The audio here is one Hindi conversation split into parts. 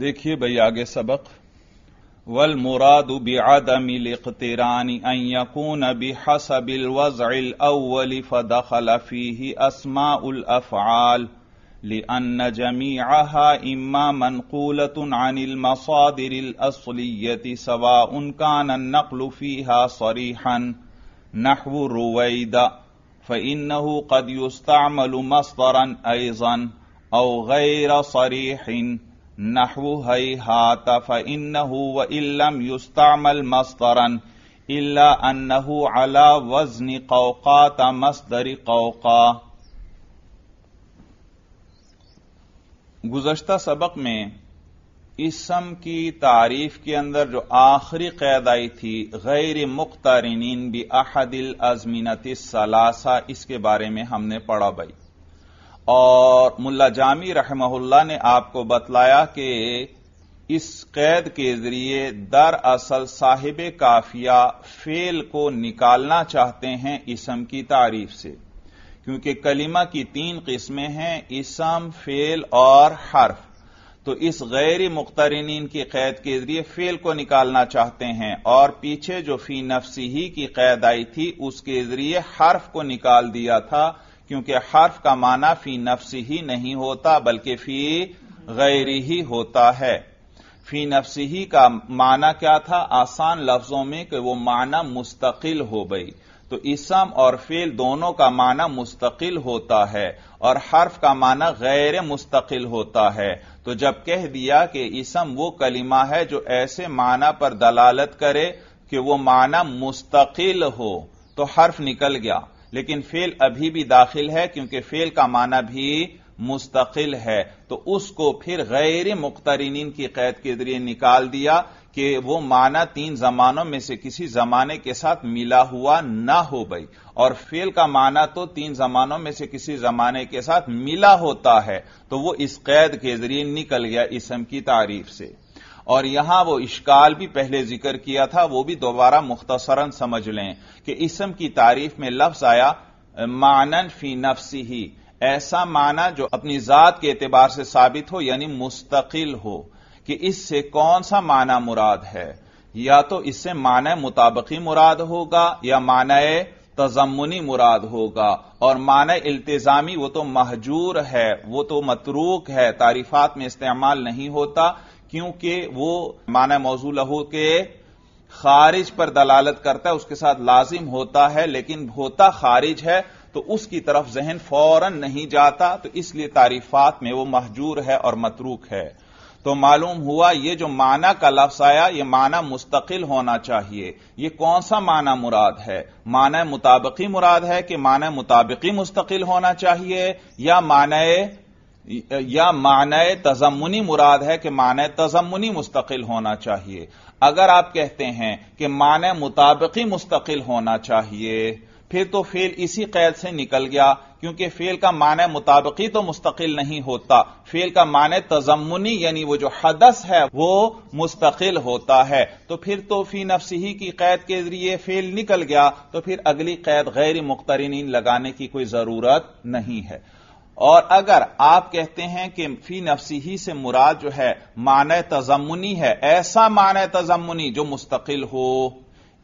देखिए भैया آگے سبق والمراد بعدم الاقتران ان يكون بحسب الوضع الاول فدخل فيه اسماء الافعال لأن جميعها إما منقولة عن المصادر الأصلية سواء كان النقل فيها صريحا نحو رويدا فإنه قد يستعمل مصدرا أيضا أو غير صريح नहवु हई हात फ़नहू व इल्लम युस्तामल मस्तरन इल्ला अन्नहू अला वजन कौका मस्तरी कौका गुजश्ता सबक में इसम की तारीफ के अंदर जो आखिरी कैद आई थी गैर मुख्तारिन भी अहदिल अजमीनत सलासा इसके बारे में हमने पढ़ा भाई और मुल्ला जामी रहमहुल्ला ने आपको बतलाया कि इस कैद के जरिए दरअसल साहिब काफिया फेल को निकालना चाहते हैं इसम की तारीफ से क्योंकि कलिमा की तीन किस्में हैं इसम फेल और हर्फ तो इस गैर मुख्तरिन की कैद के जरिए फेल को निकालना चाहते हैं और पीछे जो फी नफसी ही की कैद आई थी उसके जरिए हर्फ को निकाल दिया था क्योंकि हर्फ का माना फी नफ्स ही नहीं होता बल्कि फी गैर ही होता है फी नफ्स ही का माना क्या था आसान लफ्जों में कि वो माना मुस्तकिल हो गई तो इसम और फेल दोनों का माना मुस्तकिल होता है और हर्फ का माना गैर मुस्तकिल होता है तो जब कह दिया कि इसम वो कलिमा है जो ऐसे माना पर दलालत करे कि वो माना मुस्तकिल हो तो हर्फ निकल गया लेकिन फेल अभी भी दाखिल है क्योंकि फेल का माना भी मुस्तकिल है तो उसको फिर गैर मुख्तरीन की कैद के जरिए निकाल दिया कि वो माना तीन जमानों में से किसी जमाने के साथ मिला हुआ ना हो भाई और फेल का माना तो तीन जमानों में से किसी जमाने के साथ मिला होता है तो वो इस कैद के जरिए निकल गया इसम की तारीफ से और यहां वो इश्काल भी पहले जिक्र किया था वो भी दोबारा मुख्तसरन समझ लें कि इसम की तारीफ में लफ्ज आया मानन फी नफसी ही ऐसा माना जो अपनी जात के एतबार से साबित हो यानी मुस्तकिल हो कि इससे कौन सा माना मुराद है या तो इससे मान मुताबकी मुराद होगा या मान तजमुनी मुराद होगा और मान इल्तजामी वो तो महजूर है वो तो मतरूक है तारीफात में इस्तेमाल नहीं होता क्योंकि वो माना मौजू लहू के खारिज पर दलालत करता है उसके साथ लाजिम होता है लेकिन होता खारिज है तो उसकी तरफ जहन फौरन नहीं जाता तो इसलिए तारीफात में वो महजूर है और मतरूक है तो मालूम हुआ ये जो माना का लफ्स आया ये माना मुस्तकिल होना चाहिए ये कौन सा माना मुराद है माना मुताबकी मुराद है कि माना मुताबकी मुस्तकिल होना चाहिए या माना या मान तजमुनी मुराद है कि मान तजमुनी मुस्तकिल होना चाहिए अगर आप कहते हैं कि मान मुताबिकी मुस्तकिल होना चाहिए फिर तो फेल इसी कैद से निकल गया क्योंकि फेल का मान मुताबकी तो मुस्तकिल नहीं होता फेल का मान तजमुनी यानी वो जो हदस है वो मुस्तकिल होता है तो फिर तो फी नफसी की कैद के जरिए फेल निकल गया तो फिर अगली कैद गैर मुख्तरीन लगाने की कोई जरूरत नहीं है और अगर आप कहते हैं कि फी नफसी ही से मुराद जो है मान तजमुनी है ऐसा मान तजमुनी जो मुस्तकिल हो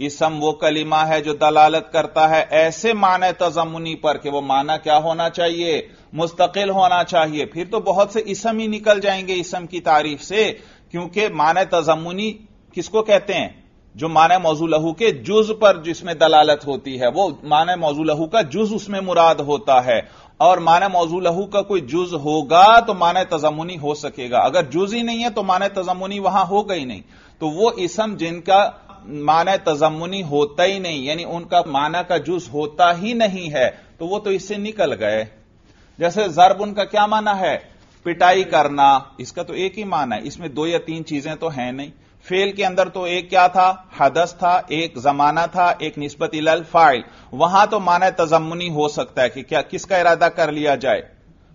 इसम वो कलिमा है जो दलालत करता है ऐसे मान तजमुनी पर कि वो माना क्या होना चाहिए मुस्तकिल होना चाहिए फिर तो बहुत से इसम ही निकल जाएंगे इसम की तारीफ से क्योंकि मान तजमुनी किसको कहते हैं जो माना मौजू लहू के जुज पर जिसमें दलालत होती है वो मान मौजू लहू का जुज उसमें मुराद होता है और मान मौजू लहू का कोई जुज होगा तो मान तजमुनी हो सकेगा अगर जुज ही नहीं है तो मान तजमुनी वहां हो गई नहीं तो वो इसम जिनका मान तजमुनी होता ही नहीं यानी उनका माना का जुज होता ही नहीं है तो वो तो इससे निकल गए जैसे जरब उनका क्या माना है पिटाई करना इसका तो एक ही माना है इसमें दो या तीन चीजें तो हैं नहीं फेल के अंदर तो एक क्या था हदस था एक जमाना था एक निस्बत इलल फाइल वहां तो माना तजमुनी हो सकता है कि क्या किसका इरादा कर लिया जाए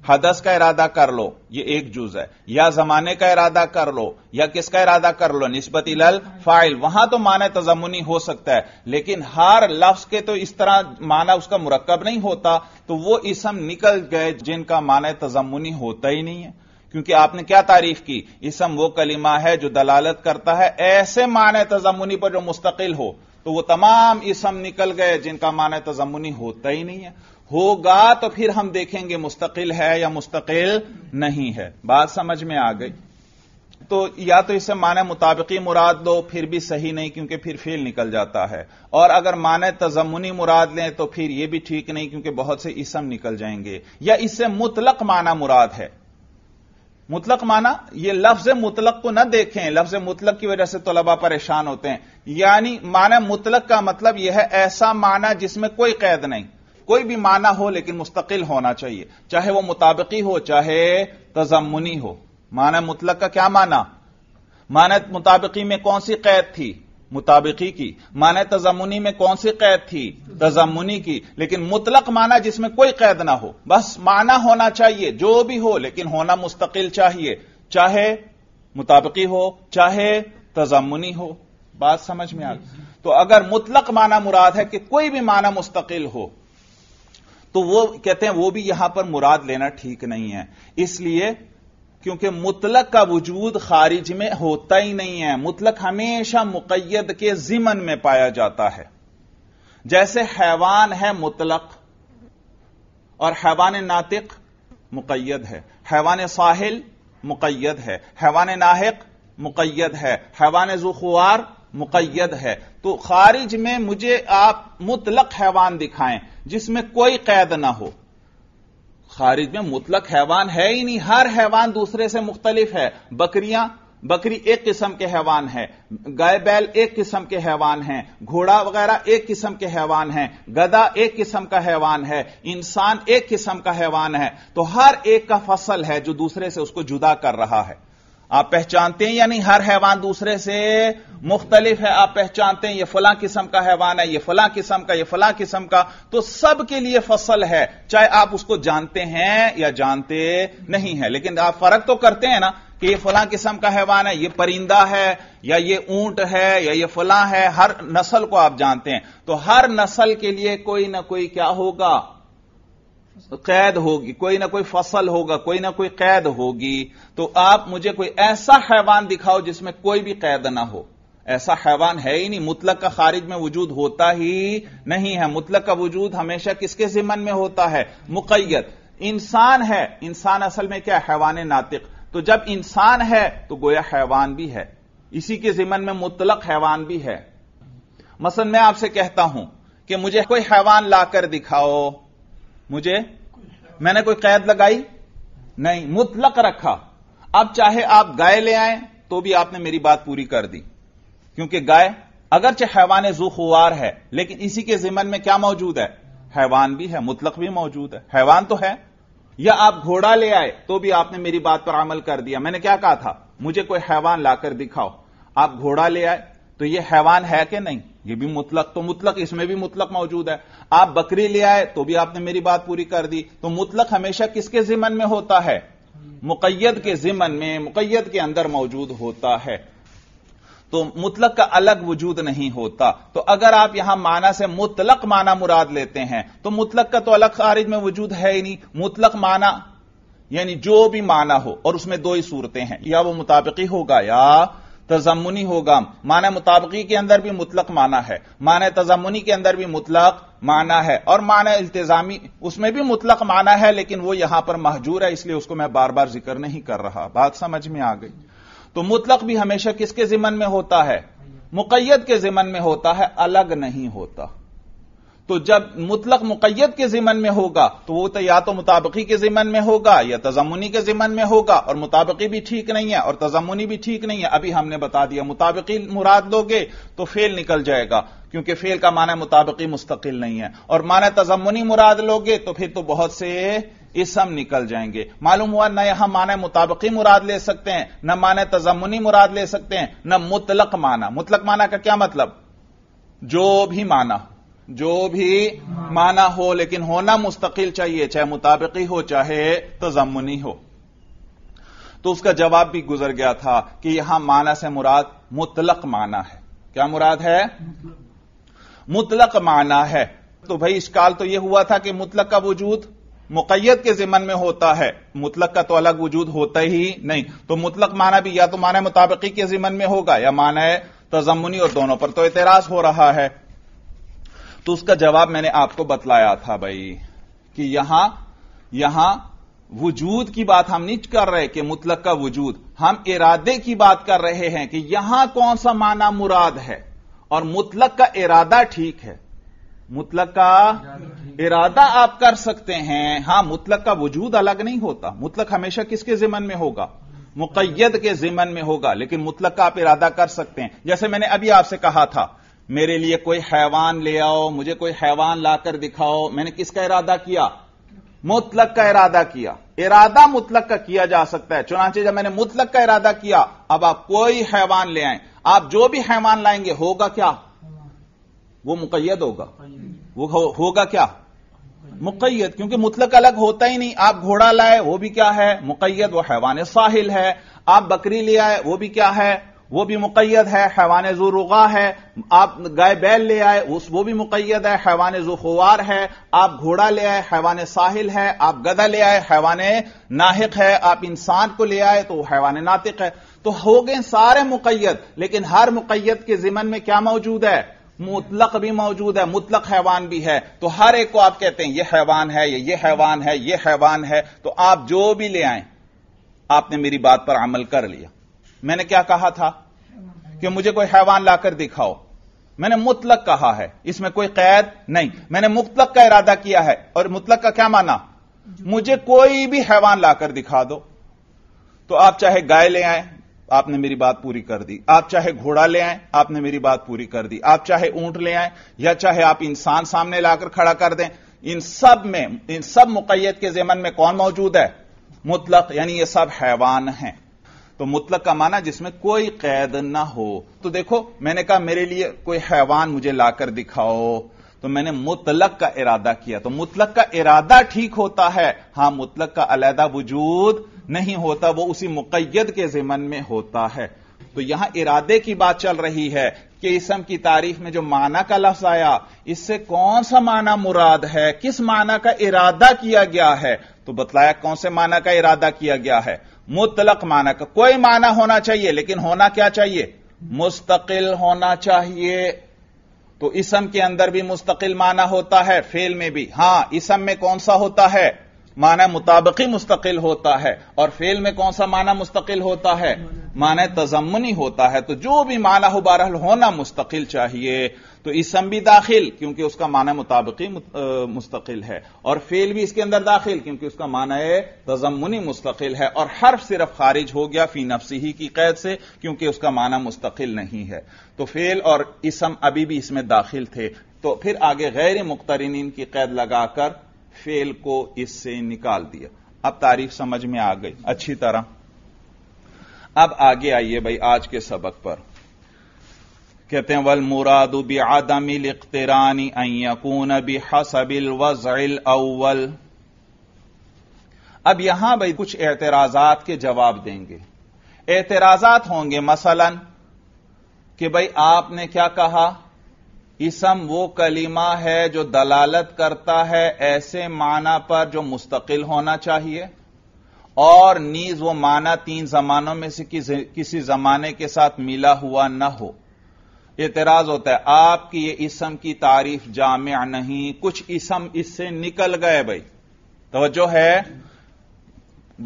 हदस का इरादा कर लो ये एक जूज है या जमाने का इरादा कर लो या किसका इरादा कर लो निस्बत इलल फाइल वहां तो माना तजमुनी हो सकता है लेकिन हर लफ्ज के तो इस तरह माना उसका मुरक्ब नहीं होता तो वो इसम निकल गए जिनका माना तजमुनी होता ही नहीं है क्योंकि आपने क्या तारीफ की इसम वो कलिमा है जो दलालत करता है ऐसे मान तजमुनी पर जो मुस्तकिल हो तो वह तमाम इसम निकल गए जिनका मान तजमुनी होता ही नहीं है होगा तो फिर हम देखेंगे मुस्तकिल है या मुस्तकिल नहीं है बात समझ में आ गई तो या तो इसे माने मुताबिकी मुराद लो फिर भी सही नहीं क्योंकि फिर फेल निकल जाता है और अगर माने तजमुनी मुराद लें तो फिर यह भी ठीक नहीं क्योंकि बहुत से इसम निकल जाएंगे या इससे मुतलक माना मुराद है मुतलक माना यह लफ्ज मुतलक को न देखें लफ्ज मुतलक की वजह से तलबा परेशान होते हैं यानी माना मुतलक का मतलब यह है ऐसा माना जिसमें कोई कैद नहीं कोई भी माना हो लेकिन मुस्तकिल होना चाहिए चाहे वह मुताबिकी हो चाहे तजमुनी हो माना मुतलक का क्या माना माना मुताबिकी में कौन सी कैद थी मुताबिकी की माने तजमुनी में कौन सी कैद थी तजमुनी की लेकिन मुतलक माना जिसमें कोई कैद ना हो बस माना होना चाहिए जो भी हो लेकिन होना मुस्तकिल चाहिए चाहे मुताबिकी हो चाहे तजमुनी हो बात समझ में आ गई तो अगर मुतलक माना मुराद है कि कोई भी माना मुस्तकिल हो तो वो कहते हैं वो भी यहां पर मुराद लेना ठीक नहीं है इसलिए क्योंकि मुतलक का वजूद खारिज में होता ही नहीं है मुतलक हमेशा मुकैद के जिमन में पाया जाता है जैसे हैवान है मुतलक और हैवान नातिक मुकैद है हैवान साहिल मुकैद है हैवान नाहक मुकैद है हैवान जुखुआर मुकैद है तो खारिज में मुझे आप मुतलक हैवान दिखाएं जिसमें कोई कैद ना हो खारिज में मुतलक हैवान है ही नहीं हर हैवान दूसरे से मुख्तलिफ है बकरियां बकरी एक किस्म के हैवान है गाय बैल एक किस्म के हैवान हैं घोड़ा वगैरह एक किस्म के हैवान हैं गदा एक किस्म का हैवान है इंसान एक किस्म का हैवान है तो हर एक का फसल है जो दूसरे से उसको जुदा कर रहा है आप पहचानते हैं यानी हर हैवान दूसरे से मुख्तलिफ है आप पहचानते हैं ये फला किस्म का हैवान है ये फला किस्म का ये फला किस्म का तो सब के लिए फसल है चाहे आप उसको जानते हैं या जानते नहीं है लेकिन आप फर्क तो करते हैं ना कि ये फला किस्म का हैवान है ये परिंदा है या ये ऊंट है या ये फला है हर नस्ल को आप जानते हैं तो हर नस्ल के लिए कोई ना कोई क्या होगा कैद होगी कोई ना कोई फसल होगा कोई ना कोई कैद होगी तो आप मुझे कोई ऐसा हैवान दिखाओ जिसमें कोई भी कैद ना हो ऐसा हैवान है ही नहीं मुतलक का खारिज में वजूद होता ही नहीं है मुतलक का वजूद हमेशा किसके जिमन में होता है मुकैत इंसान है इंसान असल में क्या हैवान नातिक तो जब इंसान है तो गोया हैवान भी है इसी के जिमन में मुतलक हैवान भी है मसल मैं आपसे कहता हूं कि मुझे कोई हैवान लाकर दिखाओ मुझे मैंने कोई कैद लगाई नहीं मुतलक रखा अब चाहे आप गाय ले आए तो भी आपने मेरी बात पूरी कर दी क्योंकि गाय अगरचे हैवान जुखवार है लेकिन इसी के जिमन में क्या मौजूद है हैवान भी है मुतलक भी मौजूद है हैवान तो है या आप घोड़ा ले आए तो भी आपने मेरी बात पर अमल कर दिया मैंने क्या कहा था मुझे कोई हैवान लाकर दिखाओ आप घोड़ा ले आए तो यह हैवान है कि नहीं यह भी मुतलक तो मुतलक इसमें भी मुतलक मौजूद है आप बकरी ले आए तो भी आपने मेरी बात पूरी कर दी तो मुतलक हमेशा किसके जिमन में होता है मुकैद के जिमन में मुकैद के अंदर मौजूद होता है तो मुतलक का अलग वजूद नहीं होता तो अगर आप यहां माना से मुतलक माना मुराद लेते हैं तो मुतलक का तो अलग खारिज में वजूद है ही नहीं मुतलक माना यानी जो भी माना हो और उसमें दो ही सूरतें हैं या वो मुताबिकी होगा या तजमुनी होगा मान मुताबकी के अंदर भी मुतलक माना है मान तजमुनी के अंदर भी मुतलक माना है और मान इल्तजामी उसमें भी मुतलक माना है लेकिन वो यहां पर महजूर है इसलिए उसको मैं बार बार जिक्र नहीं कर रहा बात समझ में आ गई तो मुतलक भी हमेशा किसके जिमन में होता है मुकैद के जिमन में होता है अलग नहीं होता तो जब मुतलक मुकैद के जिमन में होगा तो वो तो या तो मुताबकी के जिमन में होगा या तजमुनी के जिमन में होगा और मुताबकी भी ठीक नहीं है और तजमुनी भी ठीक नहीं है अभी हमने बता दिया मुताबकी मुराद लोगे तो फेल निकल जाएगा क्योंकि फेल का माना मुताबकी मुस्तकिल नहीं है और माना तजमुनी मुराद लोगे तो फिर तो बहुत से इसम निकल जाएंगे मालूम हुआ न यहां माने मुताबकी मुराद ले सकते हैं न माने तजमुनी मुराद ले सकते हैं न मुतलक माना मुतलक माना का क्या मतलब जो भी माना जो भी माना हो लेकिन होना मुस्तकिल चाहिए चाहे मुताबिकी हो चाहे तजमुनी हो तो उसका जवाब भी गुजर गया था कि यहां माना से मुराद मुतलक माना है क्या मुराद है मुतलक माना है तो भाई इश्काल तो यह हुआ था कि मुतलक का वजूद मुकैत के जिमन में होता है मुतलक का तो अलग वजूद होता ही नहीं तो मुतलक माना भी या तो माना मुताबिकी के जिमन में होगा या माना है तजमुनी और दोनों पर तो एतराज हो रहा है तो उसका जवाब मैंने आपको बतलाया था भाई कि यहां यहां वजूद की बात हम नहीं कर रहे कि मुतलक का वजूद हम इरादे की बात कर रहे हैं कि यहां कौन सा माना मुराद है और मुतलक का इरादा ठीक है मुतलक का इरादा आप कर सकते हैं हां मुतलक का वजूद अलग नहीं होता मुतलक हमेशा किसके जिमन में होगा मुकैद के जिमन में होगा लेकिन मुतलक का आप इरादा कर सकते हैं जैसे मैंने अभी आपसे कहा था मेरे लिए कोई हैवान ले आओ मुझे कोई हैवान लाकर दिखाओ मैंने किसका इरादा किया मुतलक का इरादा किया इरादा मुतलक का किया जा सकता है चुनाचे जब मैंने मुतलक का इरादा किया अब आप कोई हैवान ले आए आप जो भी हैवान लाएंगे होगा क्या वो मुकैद होगा वो हो, होगा क्या मुकैद क्योंकि मुतलक अलग होता ही नहीं आप घोड़ा लाए वो भी क्या है मुकैद वो हैवान साहिल है आप बकरी ले आए वो भी क्या है वो भी मुकैद है हैवान जो रुगा है आप गाय बैल ले आए उस वो भी मुकैद है हैवान जो खुवार है आप घोड़ा ले आए हैवान साहिल है आप गदा ले आए हैवान नाहिक है आप इंसान को ले आए तो हैवान नातिक है तो हो गए सारे मुकैद लेकिन हर मुकैद के जिमन में क्या मौजूद है मुतलक भी मौजूद है मुतलक हैवान भी है तो हर एक को आप कहते हैं यह हैवान है ये हैवान है ये हैवान है तो आप जो भी ले आए आपने मेरी बात पर अमल कर लिया मैंने क्या कहा था कि मुझे कोई हैवान लाकर दिखाओ मैंने मुतलक कहा है इसमें कोई कैद नहीं मैंने मुतलक का इरादा किया है और मुतलक का क्या माना मुझे कोई भी हैवान लाकर दिखा दो तो आप चाहे गाय ले आए आपने मेरी बात पूरी कर दी आप चाहे घोड़ा ले आए आपने मेरी बात पूरी कर दी आप चाहे ऊंट ले आए या चाहे आप इंसान सामने लाकर खड़ा कर दें इन सब में इन सब मुकैत के जेमन में कौन मौजूद है मुतलक यानी ये सब हैवान हैं तो मुतलक का माना जिसमें कोई कैद ना हो तो देखो मैंने कहा मेरे लिए कोई हैवान मुझे लाकर दिखाओ तो मैंने मुतलक का इरादा किया तो मुतलक का इरादा ठीक होता है हां मुतलक का अलहदा वजूद नहीं होता वो उसी मुकैद के जिमन में होता है तो यहां इरादे की बात चल रही है कि इसम की तारीफ में जो माना का लफ्ज आया इससे कौन सा माना मुराद है किस माना का इरादा किया गया है तो बतलाया कौन से माना का इरादा किया गया है मुतलक माना का कोई माना होना चाहिए लेकिन होना क्या चाहिए मुस्तकिल होना चाहिए तो इसम के अंदर भी मुस्तकिल माना होता है फेल में भी हां इसम में कौन सा होता है माना मुताबकी मुस्तकिल होता है और फेल में कौन सा माना मुस्तकिल होता है माना तजमनी होता है तो जो भी माना हो बहरहल होना मुस्तकिल चाहिए तो इसम भी दाखिल क्योंकि उसका माना मुताबकी मुस्तकिल है और फेल भी इसके अंदर दाखिल क्योंकि उसका माना तजमनी मुस्तकिल है और हर्फ सिर्फ खारिज हो गया फी नफसी ही की कैद से क्योंकि उसका माना मुस्तकिल नहीं है तो फेल और इसम अभी भी इसमें दाखिल थे तो फिर आगे गैर मुख्तरिन की कैद लगाकर फेल को इससे निकाल दिया अब तारीख समझ में आ गई अच्छी तरह अब आगे आइए भाई आज के सबक पर कहते हैं वल मुरादु बि आदमिल इख्तरानी अयकून बि हसबिल वजिल अव्वल अब यहां भाई कुछ एतराजात के जवाब देंगे एतराजात होंगे मसलन कि भाई आपने क्या कहा इसम वो कलीमा है जो दलालत करता है ऐसे माना पर जो मुस्तकिल होना चाहिए और नीज वो माना तीन जमानों में से किसी जमाने के साथ मिला हुआ न हो एतराज होता है आपकी ये इसम की तारीफ जामिया नहीं कुछ इसम इससे निकल गए भाई तोज्जो है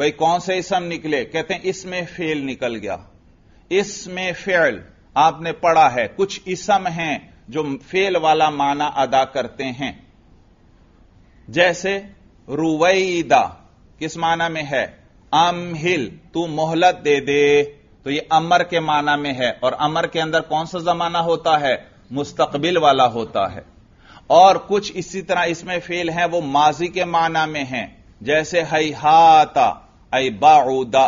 भाई कौन से इसम निकले कहते हैं इसमें फेल निकल गया इसमें फेल आपने पढ़ा है कुछ इसम हैं जो फेल वाला माना अदा करते हैं जैसे रुवैदा किस माना में है अमहिल तू मोहलत दे दे तो ये अमर के माना में है और अमर के अंदर कौन सा जमाना होता है मुस्तकबिल वाला होता है और कुछ इसी तरह इसमें फेल है वो माजी के माना में है जैसे हई हईहाता अबाउदा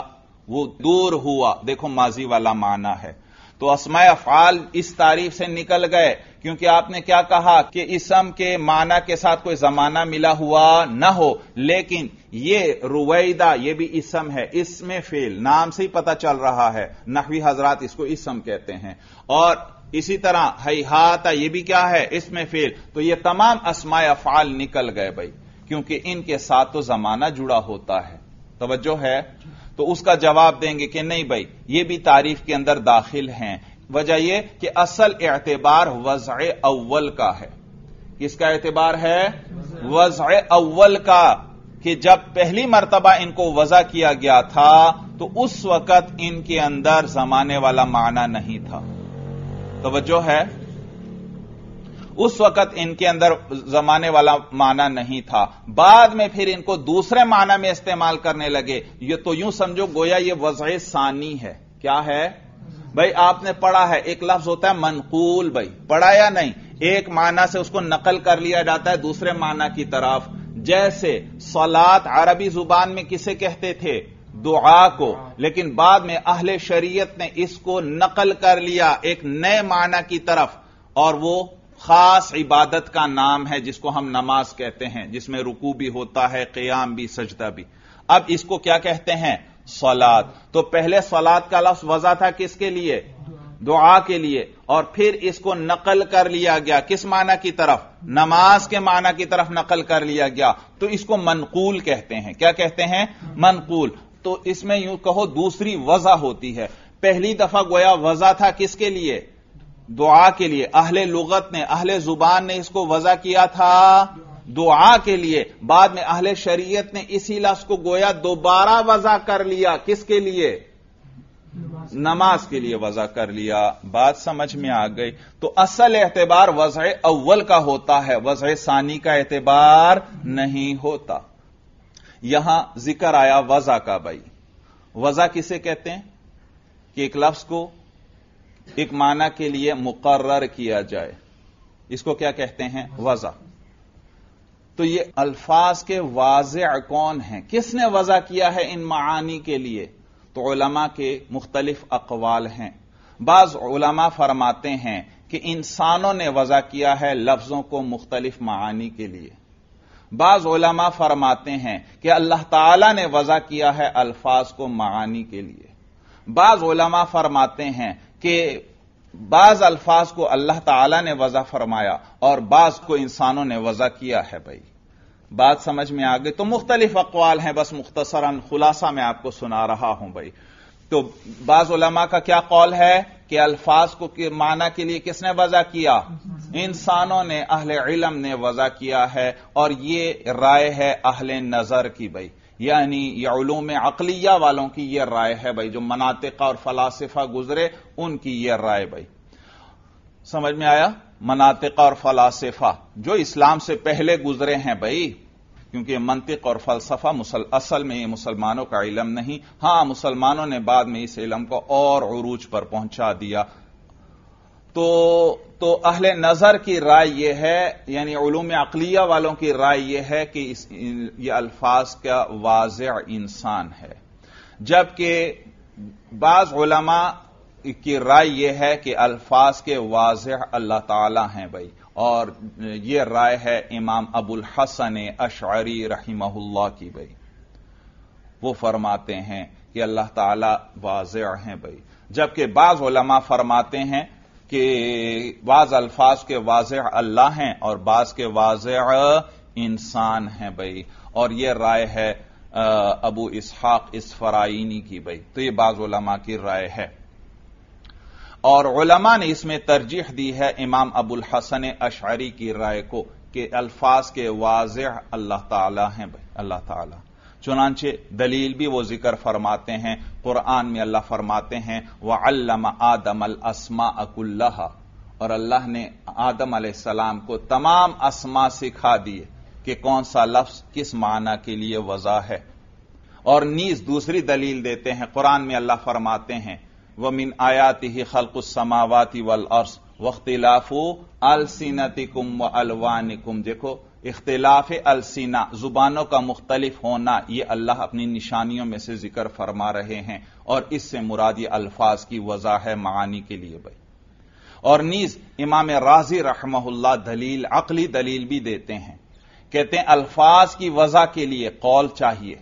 वो दूर हुआ देखो माजी वाला माना है तो असमय अफाल इस तारीफ से निकल गए क्योंकि आपने क्या कहा कि इसम के माना के साथ कोई जमाना मिला हुआ न हो लेकिन ये रुवैदा ये भी इसम है इसमें फेल नाम से ही पता चल रहा है नहवी हजरात इसको इसम कहते हैं और इसी तरह हईहाता ये भी क्या है इसमें फेल तो ये तमाम असमाय अफाल निकल गए भाई क्योंकि इनके साथ तो जमाना जुड़ा होता है तोज्जो है तो उसका जवाब देंगे कि नहीं भाई ये भी तारीफ के अंदर दाखिल हैं वजह यह कि असल एतबार वज़ अव्वल का है किसका एतबार है वज़ अव्वल का कि जब पहली मरतबा इनको वजह किया गया था तो उस वक्त इनके अंदर जमाने वाला माना नहीं था तो वजह है उस वक्त इनके अंदर जमाने वाला माना नहीं था बाद में फिर इनको दूसरे माना में इस्तेमाल करने लगे ये तो यूं समझो गोया ये वजह सानी है क्या है भाई आपने पढ़ा है एक लफ्ज होता है मनकूल भाई पढ़ा या नहीं एक माना से उसको नकल कर लिया जाता है दूसरे माना की तरफ जैसे सलात अरबी जुबान में किसे कहते थे दुआ को लेकिन बाद में अहले शरीयत ने इसको नकल कर लिया एक नए माना की तरफ और वो खास इबादत का नाम है जिसको हम नमाज कहते हैं जिसमें रुकू भी होता है क्याम भी सजदा भी अब इसको क्या कहते हैं सलाद तो पहले सलाद का लफ्ज वजह था किसके लिए दुआ के लिए और फिर इसको नकल कर लिया गया किस माना की तरफ नमाज के माना की तरफ नकल कर लिया गया तो इसको मनकूल कहते हैं क्या कहते हैं मनकूल तो इसमें यूं कहो दूसरी वजह होती है पहली दफा गोया वजह था किसके लिए दुआ के लिए अहले लुगत ने अहले जुबान ने इसको वजा किया था दुआ के लिए बाद में अहले शरीयत ने इसी लफ्ज को गोया दोबारा वजह कर लिया किसके लिए नमाज के लिए वजह कर लिया बात समझ में आ गई तो असल एतबार वजह अव्वल का होता है वजह सानी का एतबार नहीं होता यहां जिक्र आया वजह का भाई वजह किसे कहते हैं कि एक लफ्ज को एक माना के लिए मुकर्र किया जाए इसको क्या कहते हैं वजह तो ये अल्फाज के वाज कौन है किसने वजह किया है इन मानी के लिए तो उलमा के मुख्तलिफ अकवाल हैं बाज उलमा फरमाते हैं कि इंसानों ने वजह किया है लफ्जों को मुख्तलिफ मानी के लिए बाज उलमा फरमाते हैं कि अल्लाह ताला ने वजह किया है अल्फाज को मानी के लिए बाज उलमा फरमाते हैं कि बाज अल्फाज को अल्लाह ताला ने वजा फरमाया और बाज को इंसानों ने वजह किया है भाई बात समझ में आ गई तो मुख्तलिफ अकवाल हैं बस मुख्तसरन खुलासा मैं आपको सुना रहा हूं भाई तो बाजुलमा का क्या कौल है कि अल्फाज को के माना के लिए किसने वजह किया इंसानों ने अहल इलम ने वजह किया है और ये राय है अहल नजर की भाई यानी ये उलूम अकलिया वालों की यह राय है भाई जो मनातिका और फलासफा गुजरे उनकी यह राय भाई समझ में आया मनातिका और फलासफा जो इस्लाम से पहले गुजरे हैं भाई क्योंकि मंतिक और फलसफा मुसल, असल में ये मुसलमानों का इलम नहीं हां मुसलमानों ने बाद में इस इलम को और अरूज पर पहुंचा दिया तो तो अहले नजर की राय यह है यानी उलूम अकलिया वालों की राय यह है कि इस ये अल्फाज का वाज इंसान है जबकि बाज उलमा की राय यह है कि अल्फाज के वाज अल्लाह ताला हैं भाई और यह राय है इमाम अबुल हसन अशारी रहीमहुल्ला की भाई वो फरमाते हैं कि अल्लाह ताला वाज हैं भाई जबकि बाज उलमा फरमाते हैं कि बाज अल्फाज के वाज अल्लाह हैं और बाज के वाज इंसान हैं भाई और यह राय है अबू इसहाक इस फराइनी की भाई तो ये बाज उलमा की राय है और उलमा ने इसमें तरजीह दी है इमाम अबुल हसन अशारी की राय को कि अल्फाज के वाज अल्लाह तला हैं भाई अल्लाह तला चुनाचे दलील भी वो जिक्र फरमाते हैं कुरान में अल्लाह फरमाते हैं वह अल्लाम आदम अल असमा अकुल्लाह और अल्लाह ने आदम अलैहिस्सलाम को तमाम असमा सिखा दिए कि कौन सा लफ्ज किस माना के लिए वजह है और नीज दूसरी दलील देते हैं कुरान में अल्लाह फरमाते हैं वह मिन आयात ही समावाती वल अर्स वख्तिलाफू अलसिनतिकुम व अलवानिकुम देखो इख्तलाफ अलसीना जुबानों का मुख्तलिफ होना यह अल्लाह अपनी निशानियों में से जिक्र फरमा रहे हैं और इससे मुराद ये अल्फाज की वजह है मानी के लिए भाई और नीज इमाम राजी रहमहुल्ला दलील अकली दलील भी देते हैं कहते हैं अल्फाज की वजह के लिए कौल चाहिए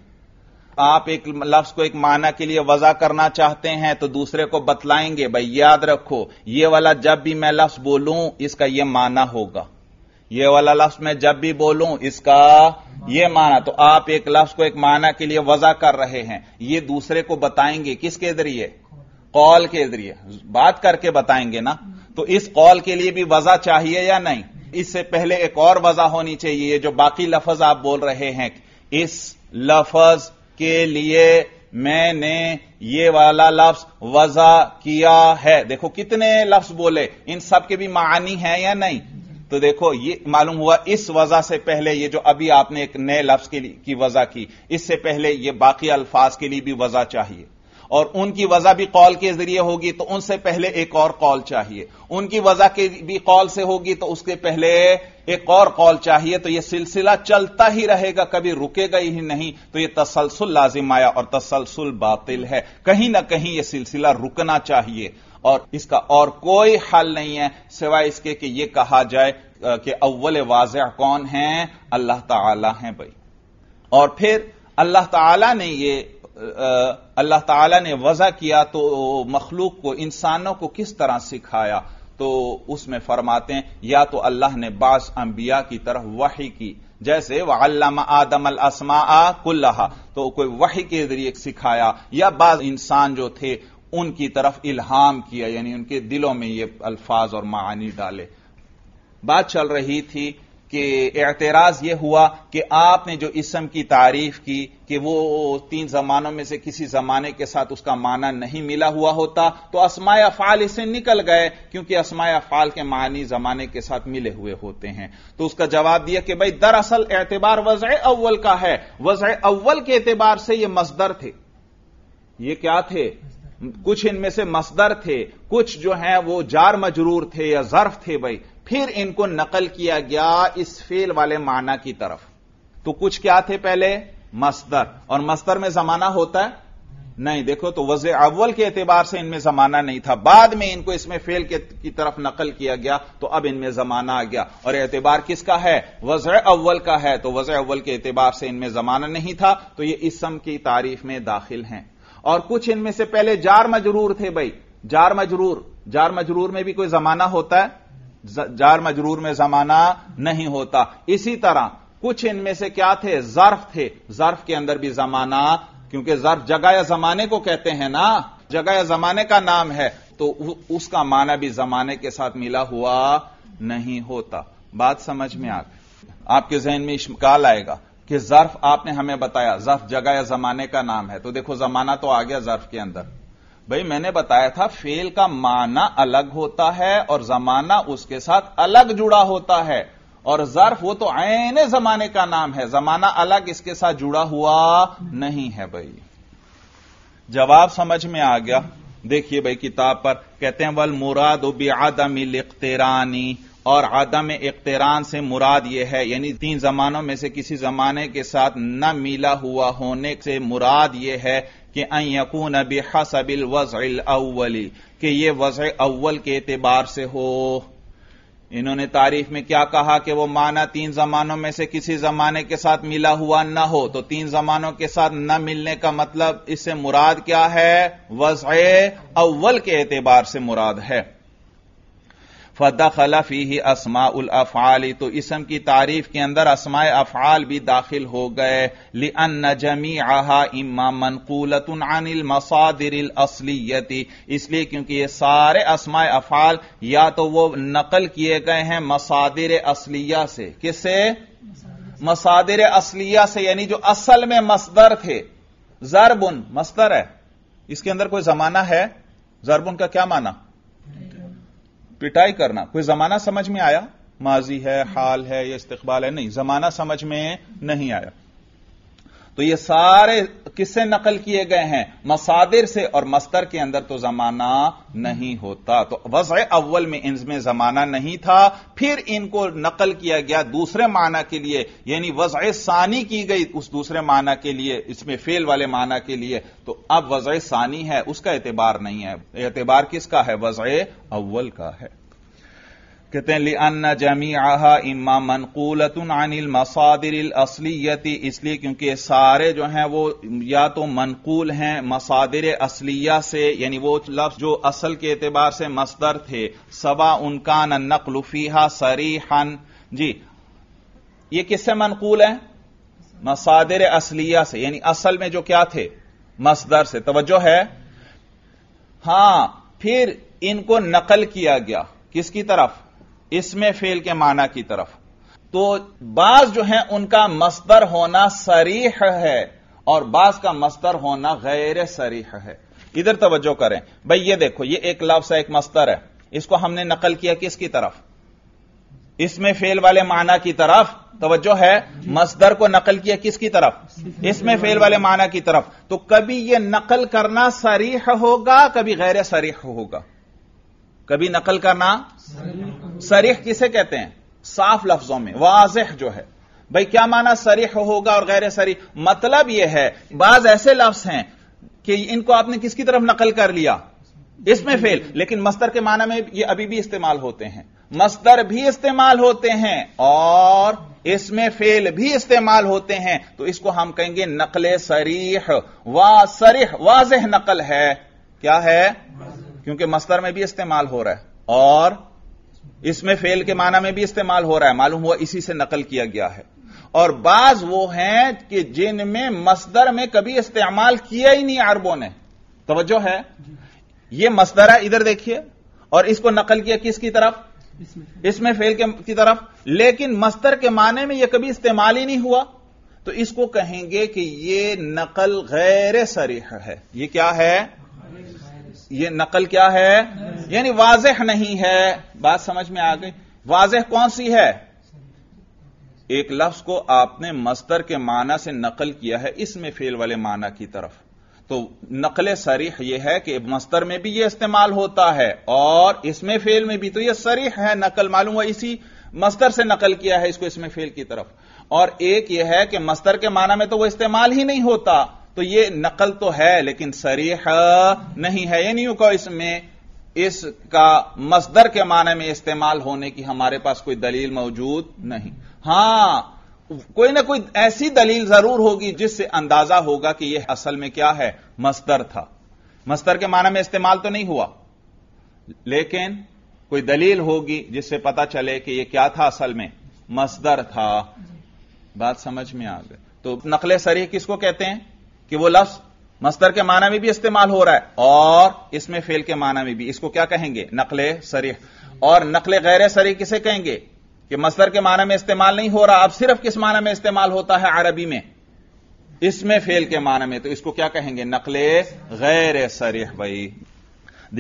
आप एक लफ्ज को एक माना के लिए वजह करना चाहते हैं तो दूसरे को बतलाएंगे भाई याद रखो ये वाला जब भी मैं लफ्ज बोलूं इसका यह माना होगा ये वाला लफ्ज मैं जब भी बोलूं इसका ये माना तो आप एक लफ्ज को एक माना के लिए वजह कर रहे हैं ये दूसरे को बताएंगे किसके जरिए कॉल के जरिए बात करके बताएंगे ना तो इस कॉल के लिए भी वजह चाहिए या नहीं इससे पहले एक और वजह होनी चाहिए ये जो बाकी लफज आप बोल रहे हैं इस लफज के लिए मैंने ये वाला लफ्ज वजह किया है देखो कितने लफ्ज बोले इन सब के भी मानी है या नहीं तो देखो ये मालूम हुआ इस वजह से पहले ये जो अभी आपने एक नए लफ्ज के की वजह की इससे पहले ये बाकी अल्फाज के लिए भी वजह चाहिए और उनकी वजह भी कॉल के जरिए होगी तो उनसे पहले एक और कॉल चाहिए उनकी वजह के भी कॉल से होगी तो उसके पहले एक और कॉल चाहिए तो यह सिलसिला चलता ही रहेगा कभी रुकेगा ही नहीं तो यह तसलसल लाजिम आया और तसलसल बातिल है कहीं ना कहीं यह सिलसिला रुकना चाहिए और इसका और कोई हल नहीं है सिवाय इसके कि यह कहा जाए कि अव्वल वाजह कौन है अल्लाह ताला है भाई और फिर अल्लाह ताला ने ये अल्लाह ताला ने वजह किया तो मखलूक को इंसानों को किस तरह सिखाया तो उसमें फरमाते हैं या तो अल्लाह ने बास अंबिया की तरफ वही की जैसे वह वल्लाम आदम असमा कुल्लाहा तो कोई वही के जरिए सिखाया या बाज इंसान जो थे उनकी तरफ इल्हाम किया यानी उनके दिलों में ये अल्फाज और मानी डाले बात चल रही थी कि एतराज यह हुआ कि आपने जो इसम की तारीफ की कि वो तीन जमानों में से किसी जमाने के साथ उसका माना नहीं मिला हुआ होता तो असमाया फाल इससे निकल गए क्योंकि असमाया फाल के मानी जमाने के साथ मिले हुए होते हैं तो उसका जवाब दिया कि भाई दरअसल एतबार वज़ अव्वल का है वज़ अव्वल के एतबार से यह मजदर थे ये क्या थे कुछ इनमें से मसदर थे कुछ जो हैं वो जार मजरूर थे या जर्फ थे भाई फिर इनको नकल किया गया इस फेल वाले माना की तरफ तो कुछ क्या थे पहले मसदर और मसदर में जमाना होता है नहीं देखो तो वजह अव्वल के एतबार से इनमें जमाना नहीं था बाद में इनको इसमें फेल के की तरफ नकल किया गया तो अब इनमें जमाना आ गया और एतबार किसका है वजह अव्वल का है तो वजह अव्वल के एतबार से इनमें जमाना नहीं था तो ये इसम की तारीफ में दाखिल हैं और कुछ इनमें से पहले जार मजरूर थे भाई जार मजरूर जार मजरूर में भी कोई जमाना होता है जार मजरूर में जमाना नहीं होता इसी तरह कुछ इनमें से क्या थे जर्फ थे जर्फ के अंदर भी जमाना क्योंकि जर्फ जगह या जमाने को कहते हैं ना जगह या जमाने का नाम है तो उसका माना भी जमाने के साथ मिला हुआ नहीं होता बात समझ में आ गई आपके जहन में इश्काल आएगा कि जर्फ आपने हमें बताया जर्फ जगह या जमाने का नाम है तो देखो जमाना तो आ गया जर्फ के अंदर भाई मैंने बताया था फेल का माना अलग होता है और जमाना उसके साथ अलग जुड़ा होता है और जर्फ वो तो आने जमाने का नाम है जमाना अलग इसके साथ जुड़ा हुआ नहीं है भाई जवाब समझ में आ गया देखिए भाई किताब पर कहते हैं वल मुराद लिखते रानी और आदम इकतरान से मुराद यह है यानी तीन जमानों में से किसी जमाने के साथ न मिला हुआ होने से मुराद यह है कि अन यकून हसबिल वज़ल अवली कि ये वज़ अव्वल के एतबार से हो इन्होंने तारीफ में क्या कहा कि वो माना तीन जमानों में से किसी जमाने के साथ मिला हुआ न हो तो तीन जमानों के साथ न मिलने का मतलब इससे मुराद क्या है वज़ अव्वल के एतबार से मुराद है फदा खलफ ही असमा अफ़ाली तो इसम की तारीफ के अंदर असमाय अफ़ाल भी दाखिल हो गए ली जमी आहा इमा मनकूलतन अनिल मसादिर असलियती इसलिए क्योंकि ये सारे असमाय अफ़ाल या तो वो नकल किए गए हैं मसादिर असलिया से किसे मसादिर असलिया से यानी जो असल में मसदर थे जरबुन मस्तर है इसके अंदर कोई जमाना है जरबुन का क्या माना पिटाई करना कोई जमाना समझ में आया माजी है हाल है या इस्तकबाल है नहीं जमाना समझ में नहीं आया तो ये सारे किससे नकल किए गए हैं मसादिर से और मस्तर के अंदर तो जमाना नहीं होता तो वज अव्वल में इनमें जमाना नहीं था फिर इनको नकल किया गया दूसरे माना के लिए यानी वज सानी की गई उस दूसरे माना के लिए इसमें फेल वाले माना के लिए तो अब वज सानी है उसका एतबार नहीं है एतबार किसका है वज अव्वल का है कहते हैं जमी आहा इमा मनकूलतन अनिल मसादिर असलियती इसलिए क्योंकि सारे जो हैं वो या तो मनकूल हैं मसादिर असलिया से यानी वो लफ्ज जो असल के एतबार से मसदर थे सवा उनका नकलुफीहा सरीहन जी ये किससे मनकूल है मसादिर असलिया से यानी असल में जो क्या थे मसदर से तोज्जो है हां फिर इनको नकल किया गया किसकी तरफ इसमें फेल के माना की तरफ तो बाज जो है उनका मस्तर होना सरीह है और बाज का मस्तर होना गैर सरीह है इधर तवज्जो करें भाई ये देखो ये एक लफ्स है एक मस्तर है इसको हमने नकल किया किसकी तरफ इसमें फेल वाले माना की तरफ तवज्जो है मस्दर को नकल किया किसकी तरफ इसमें फेल वाले माना की तरफ तो कभी यह नकल करना सरीह होगा कभी गैर सरीह होगा कभी नकल करना सरीह किसे कहते हैं साफ लफ्जों में वाजह जो है भाई क्या माना सरीह होगा और गैर सरीह मतलब यह है बाज ऐसे लफ्ज हैं कि इनको आपने किसकी तरफ नकल कर लिया इसमें फेल लेकिन मस्तर के माना में ये अभी भी इस्तेमाल होते हैं मस्तर भी इस्तेमाल होते हैं और इसमें फेल भी इस्तेमाल होते हैं तो इसको हम कहेंगे नकल सरीह वा सरीह वाजह नकल है क्या है क्योंकि मस्तर में भी इस्तेमाल हो रहा है और इसमें फेल के माना में भी इस्तेमाल हो रहा है मालूम हुआ इसी से नकल किया गया है और बाज वो हैं कि जिनमें मस्दर में कभी इस्तेमाल किया ही नहीं अरबों ने तोज्जो है ये मसदर है इधर देखिए और इसको नकल किया किसकी तरफ इसमें फेल के की तरफ लेकिन मस्तर के माने में यह कभी इस्तेमाल ही नहीं हुआ तो इसको कहेंगे कि यह नकल गैर सरीह है यह क्या है ये नकल क्या है यानी वाजह नहीं है बात समझ में आ गई वाजह कौन सी है एक लफ्ज को आपने मस्तर के माना से नकल किया है इसमें फेल वाले माना की तरफ तो नकल सरीह यह है कि मस्तर में भी यह इस्तेमाल होता है और इसमें फेल में भी तो यह सरीह है नकल मालूम हुआ इसी मस्तर से नकल किया है इसको इसमें फेल की तरफ और एक यह है कि मस्तर के माना में तो वह इस्तेमाल ही नहीं होता तो ये नकल तो है लेकिन सरीह नहीं है यानी यू को इसमें इसका मजदर के माने में इस्तेमाल होने की हमारे पास कोई दलील मौजूद नहीं हां कोई ना कोई ऐसी दलील जरूर होगी जिससे अंदाजा होगा कि यह असल में क्या है मस्तर था मस्तर के माने में इस्तेमाल तो नहीं हुआ लेकिन कोई दलील होगी जिससे पता चले कि यह क्या था असल में मस्तर था बात समझ में आ गई तो नकल सरीह किसको कहते हैं कि वो लफ्ज मस्तर के माना में भी इस्तेमाल हो रहा है और इसमें फेल के माना में भी इसको क्या कहेंगे नकले सरीह और नकले गैर सरी किसे कहेंगे कि मस्तर के माना में इस्तेमाल नहीं हो रहा अब सिर्फ किस माना में इस्तेमाल होता है अरबी में इसमें फेल के माना में तो इसको क्या कहेंगे नकले गैर सरीह भाई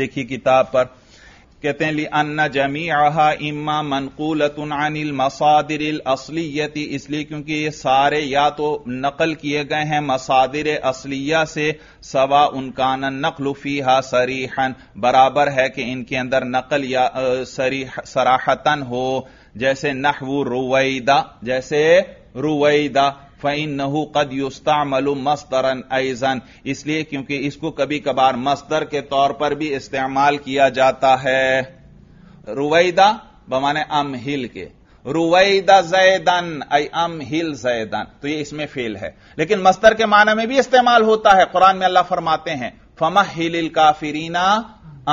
देखिए किताब पर कहते हैं ली अन्ना जमी आहा इम्मा मनकूलतन अनिल मसादिर असलियती इसलिए क्योंकि ये सारे या तो नकल किए गए हैं मसादिर असलिया से सवा उनकान हा सरीहन बराबर है कि इनके अंदर नकल या सराहतन हो जैसे नहवू रुवैदा जैसे रुवैदा फ़ैन नहू कद मलू मस्तरन ऐजन इसलिए क्योंकि इसको कभी कभार मस्तर के तौर पर भी इस्तेमाल किया जाता है रुवैदा बमाने अम हिल के रुवैदा जैदन आई अम हिल जैदन तो ये इसमें फेल है लेकिन मस्तर के माना में भी इस्तेमाल होता है कुरान में अल्लाह फरमाते हैं फमह हिल काफिरीना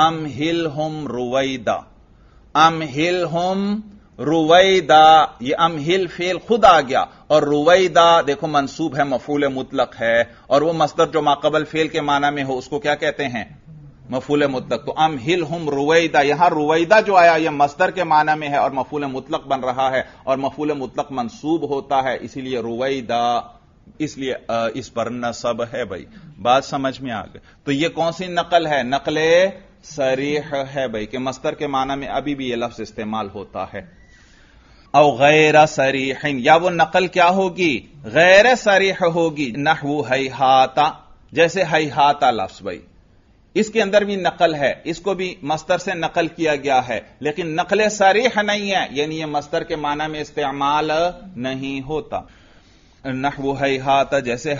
अम हिल हुम रुवैदा अम हिल हुम रुवैदा ये अमहिल फेल खुद आ गया और रुवैदा देखो मनसूब है मफूल मुतलक है और वो मस्तर जो माकबल फेल के माना में हो उसको क्या कहते हैं मफूल मुतलक तो अम हिल हम रुवैदा यहां रुवैदा जो आया यह मस्तर के माना में है और मफूल मुतलक बन रहा है और मफूल मुतलक मनसूब होता है इसीलिए रुवैदा इसलिए इस पर नसब है भाई बात समझ में आ गई तो यह कौन सी नकल है नकले सरीह है भाई कि मस्तर के माना में अभी भी यह लफ्ज इस्तेमाल होता है औ गैर सरीह या वो नकल क्या होगी गैर सरीह होगी हई हाता जैसे हाता लफ्स भाई इसके अंदर भी नकल है इसको भी मस्तर से नकल किया गया है लेकिन नकल सरीह नहीं है यानी यह मस्तर के माना में इस्तेमाल नहीं होता नहव हयाता जैसे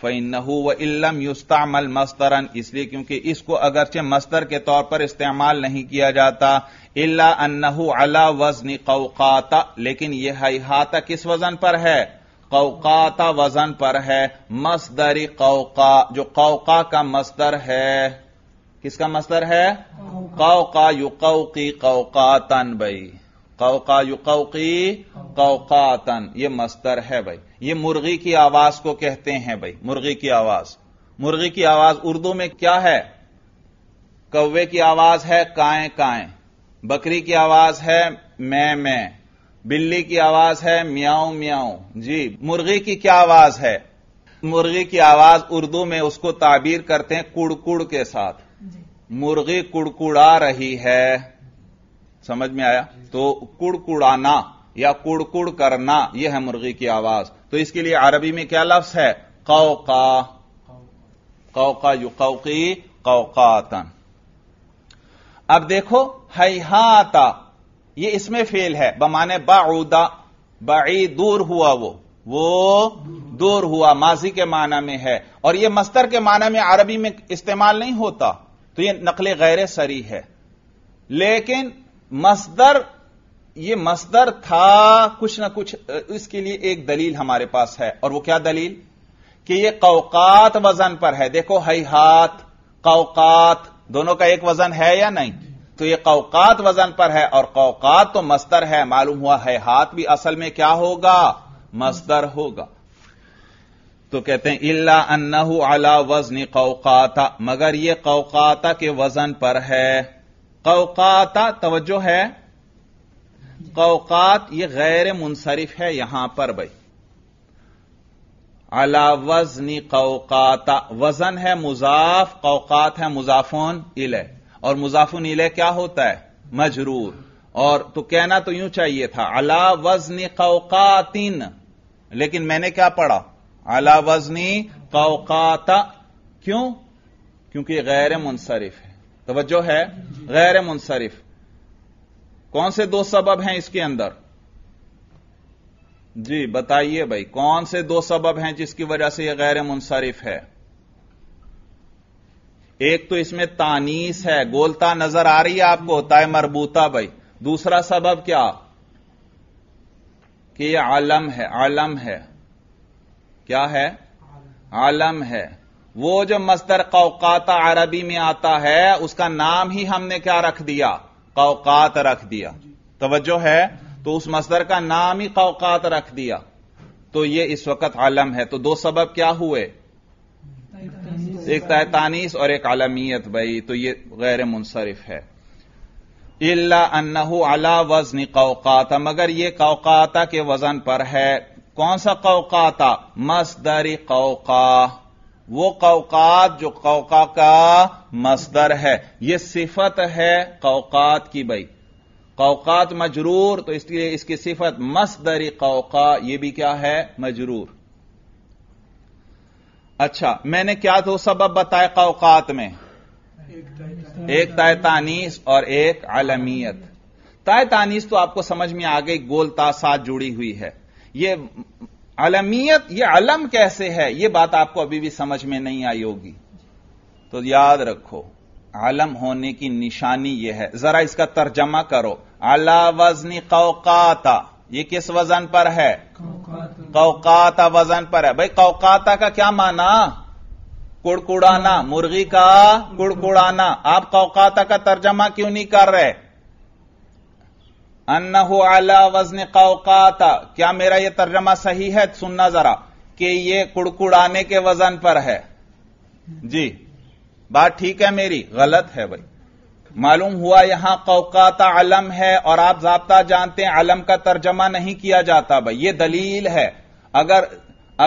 फैन नहू व इलम युस्तामल मस्तरन इसलिए क्योंकि इसको अगरचे मस्तर के तौर पर इस्तेमाल नहीं किया जाता अन अन्नहू अला वजन कौकाता लेकिन यह हयाता किस वजन पर है कौकाता वजन पर है मस्दरी कौका जो कौका का मस्तर है किसका मस्तर है कौका यु कौकी कौकातन बई कौका युकौकी कौकातन ये मस्तर है भाई ये मुर्गी की आवाज को कहते हैं भाई मुर्गी की आवाज मुर्गी की आवाज उर्दू में क्या है कौवे की आवाज है काय काय बकरी की आवाज है मैं मैं बिल्ली की आवाज है म्याऊ म्याऊ जी मुर्गी की क्या आवाज है मुर्गी की आवाज उर्दू में उसको ताबीर करते हैं कुड़कुड़ के साथ मुर्गी कुड़कुड़ा रही है समझ में आया तो कुड़कुड़ाना या कुड़कुड़ करना यह है मुर्गी की आवाज तो इसके लिए अरबी में क्या लफ्ज है कौका कौका कौकी कौकातन अब देखो हयाता ये इसमें फेल है बमाने बाउदा बाई दूर हुआ वो वो दूर हुआ माजी के माना में है और ये मस्तर के माना में अरबी में इस्तेमाल नहीं होता तो ये नकली गैर सरी है लेकिन मसदर ये मसदर था कुछ ना कुछ इसके लिए एक दलील हमारे पास है और वो क्या दलील कि ये कौकात वजन पर है देखो हई हाथ कौकात दोनों का एक वजन है या नहीं तो ये कौकात वजन पर है और कौकात तो मस्तर है मालूम हुआ है हाथ भी असल में क्या होगा मस्तर होगा तो कहते हैं इल्ला अन्नहू अला वजन कौकाता मगर ये कौकाता के वजन पर है कौकाता तवज्जो है कौकात ये गैर मुनसरिफ है यहां पर भाई अला वजनी कौकाता वजन है मुजाफ कौकात है मुजाफोन इले और मुजाफुन इले क्या होता है मजरूर और तो कहना तो यूं चाहिए था अला वजनी कौकातिन लेकिन मैंने क्या पढ़ा अला वजनी कौकाता क्यों क्योंकि गैर मुनसरिफ है तोज्जो है गैर मुनसरिफ कौन से दो सबब हैं इसके अंदर जी बताइए भाई कौन से दो सबब हैं जिसकी वजह से यह गैर मुंसरिफ है एक तो इसमें तानीस है गोलता नजर आ रही है आपको होता है मरबूता भाई दूसरा सबब क्या कि यह आलम है आलम है क्या है आलम है वो जो मस्तर कौकाता अरबी में आता है उसका नाम ही हमने क्या रख दिया कौकात रख दिया तवज्जो है तो उस मस्तर का नाम ही कौकात रख दिया तो ये इस वक्त आलम है तो दो सबब क्या हुए एक तैतानीस और एक आलमियत भाई तो ये गैर मुनसरफ है इल्ला अन्नहु अला वजन कौकाता मगर ये कौकाता के वजन पर है कौन सा कौकाता मसदरी कौका वो कौकात जो कौका का मसदर है यह सिफत है कौकात की भाई कौकात मजरूर तो इसलिए इसकी सिफत मसदर कौका यह भी क्या है मजरूर अच्छा मैंने क्या दो सबब बताए कौकात में एक ताय तानीस और एक आलमियत ताय तानीस तो आपको समझ में आ गई गोलता साथ जुड़ी हुई है यह अलमियत यह अलम कैसे है यह बात आपको अभी भी समझ में नहीं आई होगी तो याद रखो आलम होने की निशानी यह है जरा इसका तर्जमा करो आला वजनी कौकाता ये किस वजन पर है कौकाता वजन पर है भाई कौकाता का क्या माना कुड़कुड़ाना मुर्गी का कुड़कुड़ाना आप कौकाता का तर्जमा क्यों नहीं कर रहे अन्नहु अला वजन कौकाता क्या मेरा यह तर्जमा सही है सुनना जरा कि यह कुड़कुड़ाने के वजन पर है जी बात ठीक है मेरी गलत है भाई मालूम हुआ यहां कौकाता अलम है और आप जबता जानते हैं अलम का तर्जमा नहीं किया जाता भाई यह दलील है अगर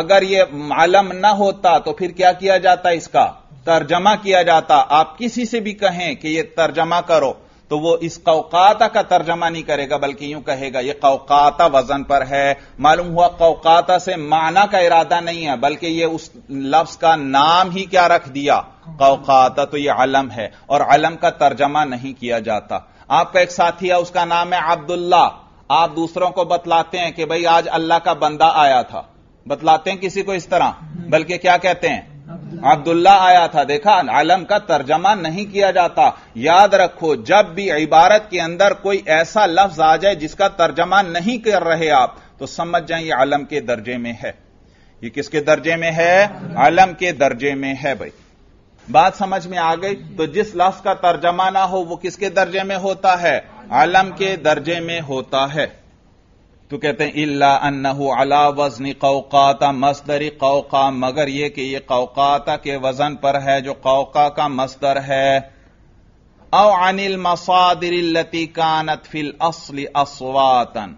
अगर यह अलम ना होता तो फिर क्या किया जाता इसका तर्जमा किया जाता आप किसी से भी कहें कि यह तर्जमा करो तो वो इस कौकाता का तर्जमा नहीं करेगा बल्कि यूं कहेगा ये कौकाता वजन पर है मालूम हुआ कौकाता से माना का इरादा नहीं है बल्कि ये उस लफ्ज का नाम ही क्या रख दिया कौकाता तो ये अलम है और अलम का तर्जमा नहीं किया जाता आपका एक साथी है उसका नाम है अब्दुल्ला आप दूसरों को बतलाते हैं कि भाई आज अल्लाह का बंदा आया था बतलाते हैं किसी को इस तरह बल्कि क्या कहते हैं अब्दुल्ला आया था देखा आलम का तर्जमा नहीं किया जाता याद रखो जब भी इबारत के अंदर कोई ऐसा लफ्ज आ जाए जिसका तर्जमा नहीं कर रहे आप तो समझ जाए ये आलम के दर्जे में है ये किसके दर्जे में है आलम के दर्जे में है भाई बात समझ में आ गई तो जिस लफ्ज का तर्जमा ना हो वो किसके दर्जे में होता है आलम के दर्जे में होता है तो कहते हैं इल्ला अन्नहु अला वजन कौकाता मसदर कौका मगर यह कि यह कौकाता के वजन पर है जो कौका का मसदर है औ अनिल लती कानत फिल असली असवातन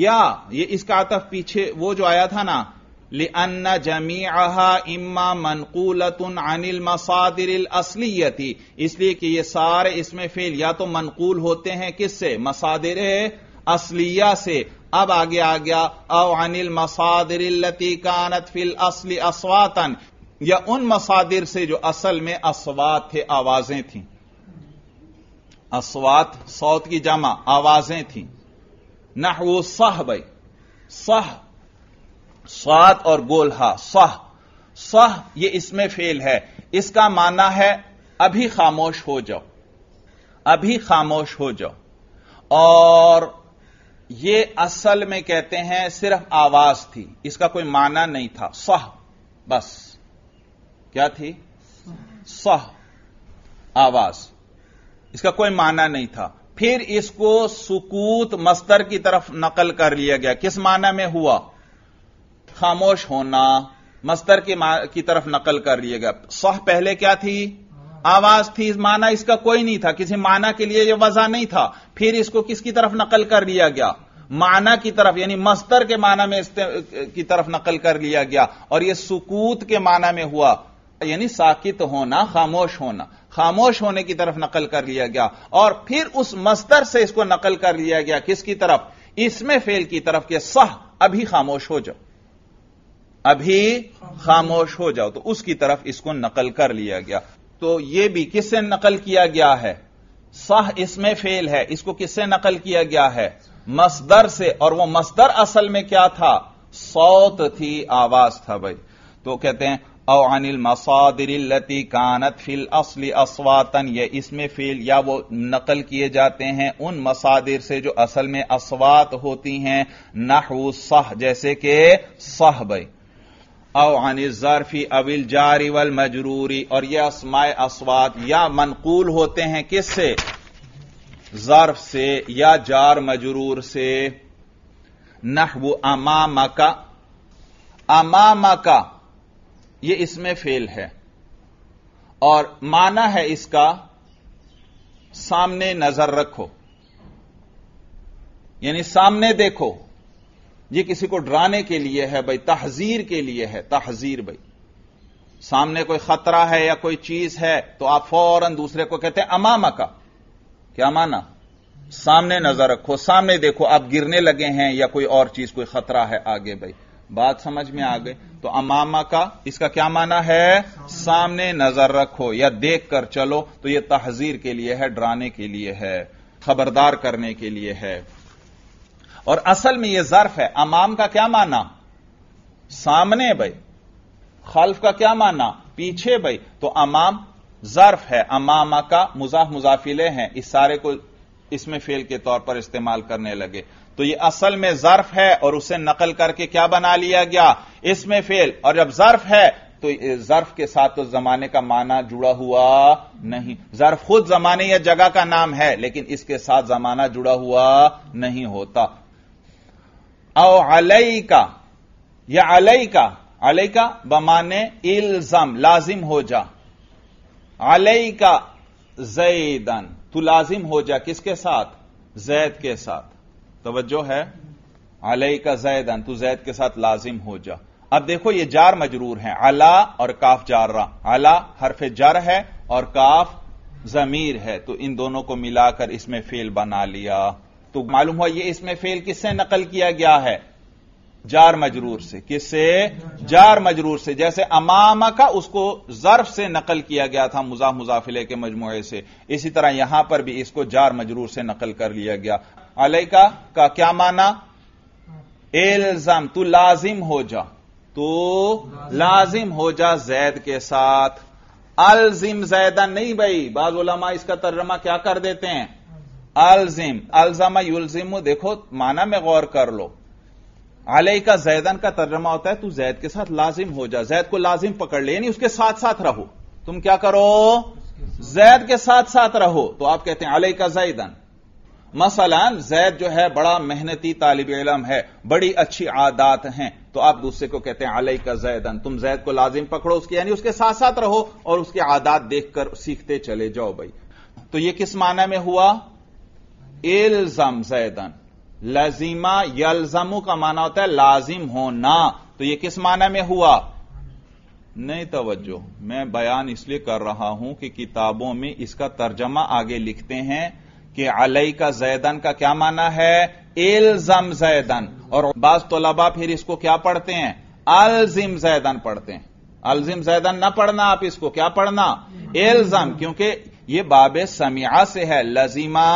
या ये इसका आतफ पीछे वो जो आया था ना ले अन्न जमी अहा इम्मा मनकूलतुन अनिल मसादिर असलियती इसलिए कि ये सारे इसमें फेल या तो मनकूल होते हैं किससे मसादिर असलिया से अब आगे आ गया औ अनिल मसादरती कानत फिल असली असवातन या उन मसादिर से जो असल में असवात थे आवाजें थी असवात सौत की जमा आवाजें थी नह वो सह भाई सह स्वात और गोलहा सह सह ये इसमें फेल है इसका माना है अभी खामोश हो जाओ अभी खामोश हो जाओ और ये असल में कहते हैं सिर्फ आवाज थी इसका कोई माना नहीं था सह बस क्या थी सह आवाज इसका कोई माना नहीं था फिर इसको सुकूत मस्तर की तरफ नकल कर लिया गया किस माना में हुआ खामोश होना मस्तर की, की तरफ नकल कर लिया गया सह पहले क्या थी आवाज थी माना इसका कोई नहीं था किसी माना के लिए यह वजह नहीं था फिर इसको किसकी तरफ नकल कर लिया गया माना की तरफ यानी मस्तर के माना में की तरफ नकल कर लिया गया और यह सुकूत के माना में हुआ यानी साकित होना खामोश होना खामोश होने की तरफ नकल कर लिया गया और फिर उस मस्तर से इसको नकल कर लिया गया किसकी तरफ इसमें फेल की तरफ के सह अभी खामोश हो जाओ अभी खामोश हो जाओ तो उसकी तरफ इसको नकल कर लिया गया तो यह भी किससे नकल किया गया है सह इसमें फेल है इसको किससे नकल किया गया है मसदर से और वह मसदर असल में क्या था सौत थी आवाज था भाई तो कहते हैं औ अनिल मसादिरती कानत फिल असली असवातन ये इसमें फेल या वो नकल किए जाते हैं उन मसादिर से जो असल में असवात होती हैं नहू सह जैसे कि सह भाई अव जारफी अविल जारी वल मजरूरी और यह असमाय असवाद या मनकूल होते हैं किससे जर्फ से या जार मजरूर से नहबु अमाम का अमाम का यह इसमें फेल है और माना है इसका सामने नजर रखो यानी सामने देखो ये किसी को डराने के लिए है भाई तहजीर के लिए है तहजीर भाई सामने कोई खतरा है या कोई चीज है तो आप फौरन दूसरे को कहते हैं अमामा का क्या माना सामने नजर रखो सामने देखो आप गिरने लगे हैं या कोई और चीज कोई खतरा है आगे भाई बात समझ में आ गई तो अमामा का इसका क्या माना है सामने नजर रखो या देख कर चलो तो यह तहजीर के लिए है डराने के लिए है खबरदार करने के लिए है और असल में यह जर्फ है अमाम का क्या माना सामने भाई खल्फ का क्या माना पीछे भाई तो अमाम जर्फ है अमामा का मुजाफ मुजाफिले हैं इस सारे को इसमें फेल के तौर पर इस्तेमाल करने लगे तो ये असल में जर्फ है और उसे नकल करके क्या बना लिया गया इसमें फेल और जब जर्फ है तो जर्फ के साथ तो जमाने का माना जुड़ा हुआ नहीं जर्फ खुद जमाने या जगह का नाम है लेकिन इसके साथ जमाना जुड़ा हुआ नहीं होता औ अलई का या अलई का अलई का बमाने इल्जम लाजिम हो जा अलई का जैदन तू लाजिम हो जा किसके साथ जैद के साथ तवज्जो है अलई का जैदन तू जैद के साथ लाजिम हो जा अब देखो ये जार मजरूर है अला और काफ जारा अला हरफ जर है और काफ जमीर है तो इन दोनों को मिलाकर इसमें फेल बना लिया तो मालूम हुआ ये इसमें फेल किससे नकल किया गया है जार मजरूर से किससे जार मजरूर से जैसे अमामा का उसको जर्फ से नकल किया गया था मुजा मुजाफिले के मजमू से इसी तरह यहां पर भी इसको जार मजरूर से नकल कर लिया गया अलेका का क्या माना एल्जाम तू लाजिम हो जा तो लाजिम हो जा जैद के साथ अलजिम जैदा नहीं भाई बाज इसका तर्जमा क्या कर देते हैं अलजिम अलजामा युलजिम देखो माना में गौर कर लो अलई का जैदन का तर्जमा होता है तू जैद के साथ लाजिम हो जा जैद को लाजिम पकड़ ले यानी उसके साथ साथ रहो तुम क्या करो जैद के साथ साथ रहो तो आप कहते हैं अलई का जैदन मसलन जैद जो है बड़ा मेहनती तालिब इलम है बड़ी अच्छी आदात हैं तो आप दूसरे को कहते हैं अलई का जैदन तुम जैद को लाजिम पकड़ो उसकी यानी उसके साथ साथ रहो और उसकी आदात देखकर सीखते चले जाओ भाई तो यह किस माना में हुआ इल्जम जैदन लजीमा यलजमू का माना होता है लाजिम होना तो यह किस माना में हुआ नहीं तवज्जो मैं बयान इसलिए कर रहा हूं कि किताबों में इसका तर्जमा आगे लिखते हैं कि अलई का जैदन का क्या माना है इल्जम जैदन और बाज तलबा फिर इसको क्या पढ़ते हैं अलजिम जैदन पढ़ते हैं अलजिम जैदन ना पढ़ना आप इसको क्या पढ़ना इल्जम क्योंकि यह बाब समिया से है लजीमा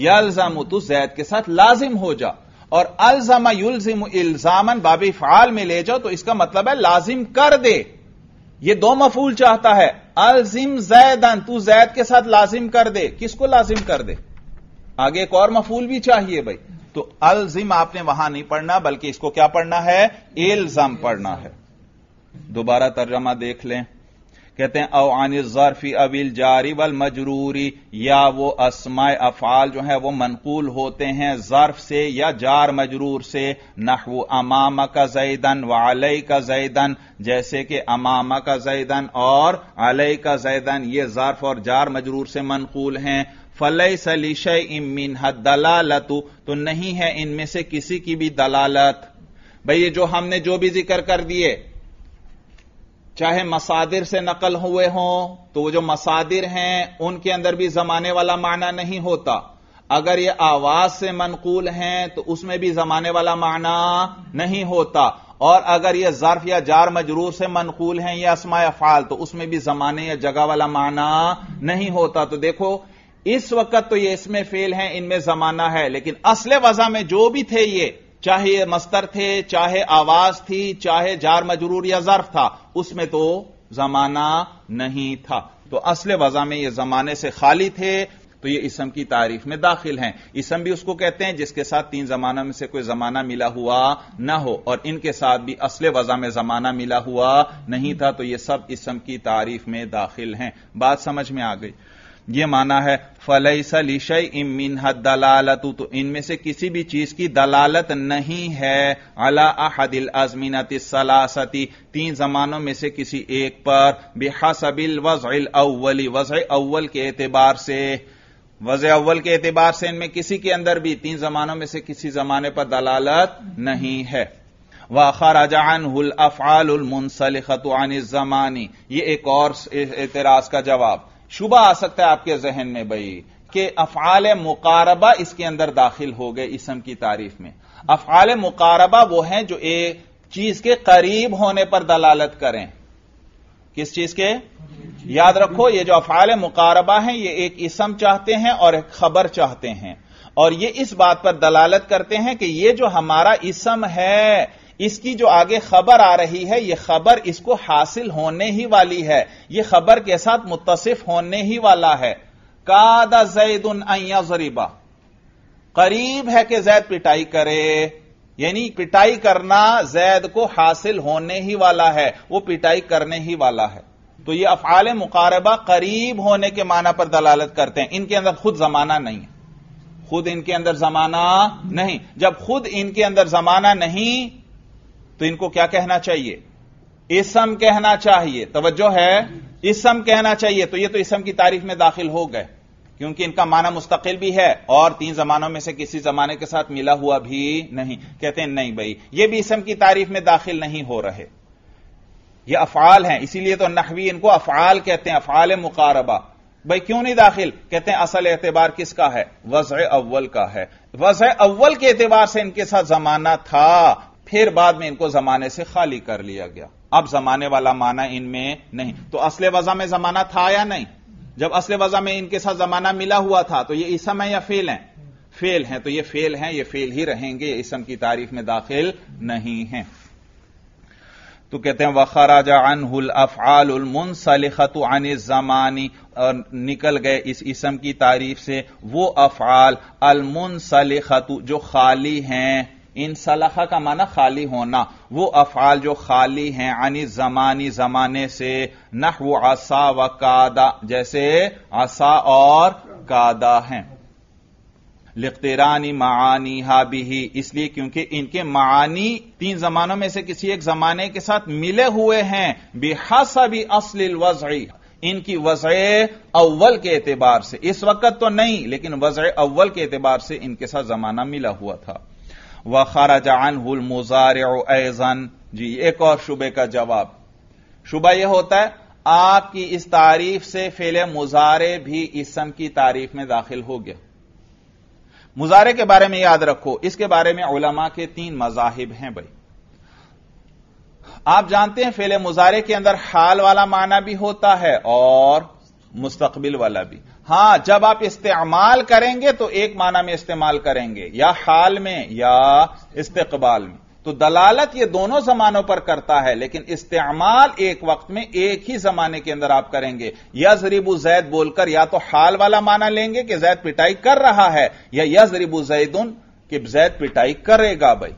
यलजाम तो जैद के साथ लाजिम हो जा और अलजमा युलजिम इल्जामन बाबी फाल में ले जाओ तो इसका मतलब है लाजिम कर दे ये दो मफूल चाहता है अलजिम जैदन तू जैद के साथ लाजिम कर दे किसको लाजिम कर दे आगे एक और मफूल भी चाहिए भाई तो अलजिम आपने वहां नहीं पढ़ना बल्कि इसको क्या पढ़ना है इल्जम पढ़ना है दोबारा तर्जमा देख लें कहते हैं औ आन जरफी अबिल जारी वल मजरूरी या वो असमाय अफाल जो है वो मनकूल होते हैं जर्फ से या जार मजरूर से नहव अमाम का जैदन व अलई का जैदन जैसे कि अमामा का जैदन और अलई का जैदन ये जर्फ और जार मजरूर से मनकूल हैं फलई सलीश इमिन हद दलालतु तो नहीं है इनमें से किसी की भी दलालत भाई ये जो हमने जो भी जिक्र कर दिए चाहे मसादिर से नकल हुए हों तो वो जो मसादिर हैं उनके अंदर भी जमाने वाला माना नहीं होता अगर ये आवाज से मनकूल हैं तो उसमें भी जमाने वाला माना नहीं होता और अगर ये जर्फ या जार मजरूर से मनकूल हैं या असमा फाल तो उसमें भी जमाने या जगह वाला माना नहीं होता तो देखो इस वक्त तो ये इसमें फेल है इनमें जमाना है लेकिन असले वजह में जो भी थे ये चाहे ये मस्तर थे चाहे आवाज थी चाहे जार मजरूर या जर्फ था उसमें तो जमाना नहीं था तो असल वजह में ये जमाने से खाली थे तो ये इसम की तारीफ में दाखिल हैं इसम भी उसको कहते हैं जिसके साथ तीन जमाना में से कोई जमाना मिला हुआ ना हो और इनके साथ भी असले वजह में जमाना मिला हुआ नहीं था तो ये सब इसम की तारीफ में दाखिल हैं बात समझ में आ गई यह माना है फलई सलिशय इमिन दलालतु तो इनमें से किसी भी चीज की दलालत नहीं है अला अहदिल अजमीनत सलासती तीन जमानों में से किसी एक पर बेहसबिल वजल अव्वली वज अव्वल के एतबार से वज अव्वल के एतबार से इनमें किसी के अंदर भी तीन जमानों में से किसी जमाने पर दलालत नहीं है व खराजानफालमसलखत जमानी ये एक और एतराज का जवाब शुबा आ सकता है आपके जहन में भाई कि अफाल मुकारबा इसके अंदर दाखिल हो गए इसम की तारीफ में अफाल मुकारबा वो है जो एक चीज के करीब होने पर दलालत करें किस चीज के याद रखो ये जो अफाल मुकारबा है ये एक इसम चाहते हैं और एक खबर चाहते हैं और ये इस बात पर दलालत करते हैं कि ये जो हमारा इसम है इसकी जो आगे खबर आ रही है यह खबर इसको हासिल होने ही वाली है यह खबर के साथ मुतसिफ होने ही वाला है कादा जैद उन जरीबा करीब है कि जैद पिटाई करे यानी पिटाई करना जैद को हासिल होने ही वाला है वो पिटाई करने ही वाला है तो ये अफाल मुकारबा करीब होने के माना पर दलालत करते हैं इनके अंदर खुद जमाना नहीं है खुद इनके अंदर जमाना नहीं जब खुद इनके अंदर जमाना नहीं तो इनको क्या कहना चाहिए इसम कहना चाहिए तवज्जो है इसम कहना चाहिए तो ये तो इसम की तारीफ में दाखिल हो गए क्योंकि इनका माना मुस्तकिल भी है और तीन जमानों में से किसी जमाने के साथ मिला हुआ भी नहीं कहते हैं नहीं भाई ये भी इसम की तारीफ में दाखिल नहीं हो रहे ये अफाल हैं इसीलिए तो नहवी इनको अफाल कहते हैं अफाल मुकारबा भाई क्यों नहीं दाखिल कहते हैं असल एतबार किसका है वज अव्वल का है वज अव्वल के एतबार से इनके साथ जमाना था फिर बाद में इनको जमाने से खाली कर लिया गया अब जमाने वाला माना इनमें नहीं तो असले वजह में जमाना था या नहीं जब असले वजह में इनके साथ जमाना मिला हुआ था तो ये इसम है या फेल है फेल है तो ये फेल है ये फेल ही रहेंगे इसम की तारीफ में दाखिल नहीं है तो कहते हैं वखराजा अनहुल अफआल मुनसलिखत अन जमानी और निकल गए इस इसम की तारीफ से वो अफआल सलिखतु जो खाली हैं इन सलाखा का माना खाली होना वो अफाल जो खाली हैं यानी जमानी जमाने से नह वो आसा व कादा जैसे आसा और कादा हैं लिखतेरानी मानी हाबी इसलिए क्योंकि इनके मानी तीन जमानों में से किसी एक जमाने के साथ मिले हुए हैं भी असल वजी इनकी वज़ अव्वल के एतबार से इस वक्त तो नहीं लेकिन वज़ अव्वल के एतबार से इनके साथ जमाना मिला हुआ था व खाराजा अनहुल मुजार एजन जी एक और शुबे का जवाब शुबा यह होता है आपकी इस तारीफ से फेले मुजारे भी इसम की तारीफ में दाखिल हो गया मुजारे के बारे में याद रखो इसके बारे में उलमा के तीन मजाहिब हैं भाई आप जानते हैं फेले मुजारे के अंदर हाल वाला माना भी होता है और मुस्तकबिल वाला भी हां जब आप इस्तेमाल करेंगे तो एक माना में इस्तेमाल करेंगे या हाल में या इस्तेकबाल में तो दलालत ये दोनों जमानों पर करता है लेकिन इस्तेमाल एक वक्त में एक ही जमाने के अंदर आप करेंगे या जरीबू जैद बोलकर या तो हाल वाला माना लेंगे कि जैद पिटाई कर रहा है या जैद उन कि जैद पिटाई करेगा भाई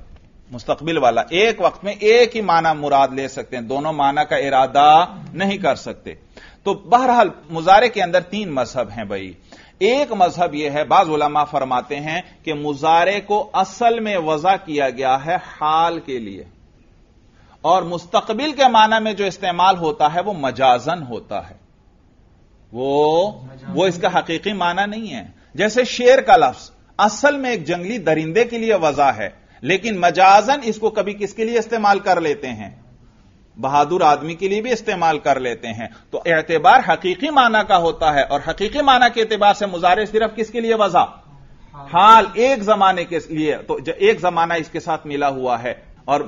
मुस्तकबिल वाला एक वक्त में एक ही माना मुराद ले सकते हैं दोनों माना का इरादा नहीं कर सकते तो बहरहाल मुजारे के अंदर तीन मजहब हैं भाई एक मजहब यह है बाज उलमा फरमाते हैं कि मुजारे को असल में वजह किया गया है हाल के लिए और मुस्तकबिल के माना में जो इस्तेमाल होता है वह मजाजन होता है वो वो इसका हकीकी माना नहीं है जैसे शेर का लफ्ज असल में एक जंगली दरिंदे के लिए वजह है लेकिन मजाजन इसको कभी किसके लिए इस्तेमाल कर लेते हैं बहादुर आदमी के लिए भी इस्तेमाल कर लेते हैं तो एतबार हकीकी माना का होता है और हकीकी माना के एतबार से मुजारे सिर्फ किसके लिए वजह हाँ। हाल एक जमाने के लिए तो एक जमाना इसके साथ मिला हुआ है और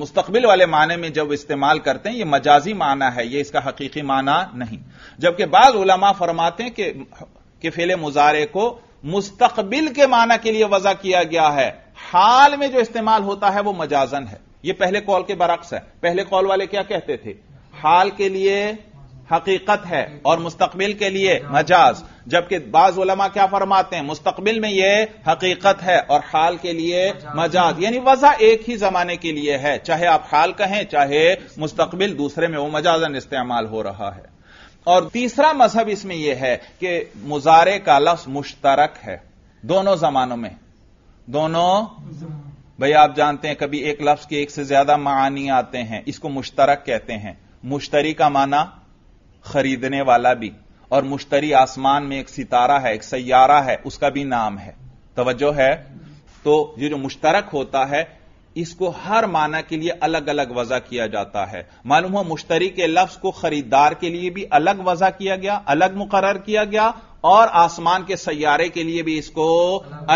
मुस्तबिल वाले माने में जब इस्तेमाल करते हैं यह मजाजी माना है यह इसका हकीकी माना नहीं जबकि बाद उलमा फरमाते हैं कि, कि फेले मुजारे को मुस्तबिल के माना के लिए वजह किया गया है हाल में जो इस्तेमाल होता है वह मजाजन है यह पहले कॉल के बरक्स है पहले कॉल वाले क्या कहते थे हाल के लिए हकीकत है और मुस्तकबिल के लिए मजाज जबकि बाज उलमा क्या फरमाते हैं मुस्तकबिल में यह हकीकत है और हाल के लिए मजाज यानी वजह एक ही जमाने के लिए है चाहे आप हाल कहें चाहे मुस्तकबिल दूसरे में वो मजाजन इस्तेमाल हो रहा है और तीसरा मजहब इसमें यह है कि मुजारे का लफ्ज मुश्तरक है दोनों जमानों में दोनों भाई आप जानते हैं कभी एक लफ्ज के एक से ज्यादा मानी आते हैं इसको मुश्तरक कहते हैं मुश्तरी का माना खरीदने वाला भी और मुश्तरी आसमान में एक सितारा है एक सैारा है उसका भी नाम है तोज्जो है तो ये जो मुश्तरक होता है इसको हर माना के लिए अलग अलग वजह किया जाता है मालूम हो मुश्तरी के लफ्ज को खरीदार के लिए भी अलग वजह किया गया अलग मुकर्र किया गया और आसमान के सैारे के लिए भी इसको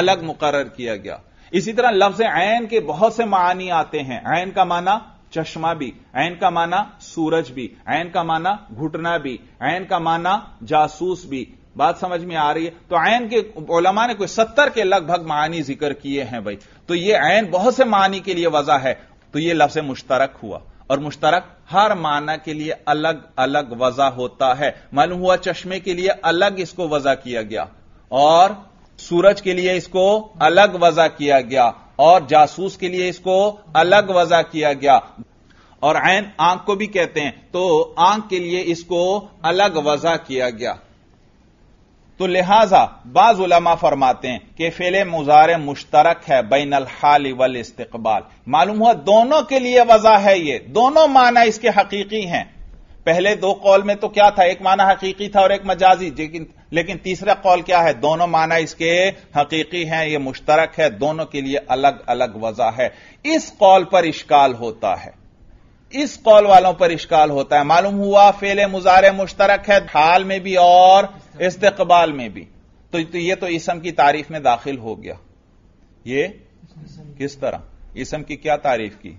अलग मुकर्र किया गया इसी तरह लफ्ज ऐन के बहुत से मानी आते हैं ऐन का माना चश्मा भी ऐन का माना सूरज भी ऐन का माना घुटना भी ऐन का माना जासूस भी बात समझ में आ रही है तो ऐन के ओलमा ने कोई सत्तर के लगभग मानी जिक्र किए हैं भाई तो ये ऐन बहुत से मानी के लिए वजह है तो ये लफ्ज मुश्तरक हुआ और मुश्तरक हर माना के लिए अलग अलग वजह होता है मालूम हुआ चश्मे के लिए अलग इसको वजह किया गया और सूरज के लिए इसको अलग वजह किया गया और जासूस के लिए इसको अलग वजह किया गया और ऐन आंख को भी कहते हैं तो आंख के लिए इसको अलग वजह किया गया तो लिहाजा बाज उलमा फरमाते हैं कि फेले मुजार मुश्तरक है बैन हाल वल इस्तकबाल मालूम हुआ दोनों के लिए वजह है ये दोनों माना इसके हकीकी हैं पहले दो कौल में तो क्या था एक माना हकीकी था और एक मजाजी लेकिन लेकिन तीसरा कौल क्या है दोनों माना इसके हकीकी हैं यह मुश्तरक है दोनों के लिए अलग अलग वजह है इस कौल पर इश्काल होता है इस कौल वालों पर इश्काल होता है मालूम हुआ फेल मुजारे मुश्तरक है हाल में भी और इस्तबाल में भी तो, तो यह तो इसम की तारीफ में दाखिल हो गया ये किस तरह इसम की क्या तारीफ की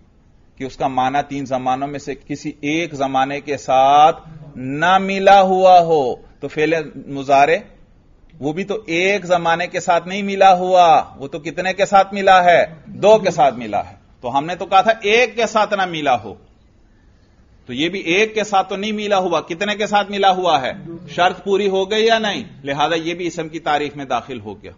कि उसका माना तीन जमानों में से किसी एक जमाने के साथ ना मिला हुआ हो तो फेल मुजारे वो भी तो एक जमाने के साथ नहीं मिला हुआ वो तो कितने के साथ मिला है दो के साथ मिला है तो हमने तो कहा था एक के साथ ना मिला हो तो ये भी एक के साथ तो नहीं मिला हुआ कितने के साथ मिला हुआ है शर्त पूरी हो गई या नहीं लिहाजा ये भी इसम की तारीख में दाखिल हो गया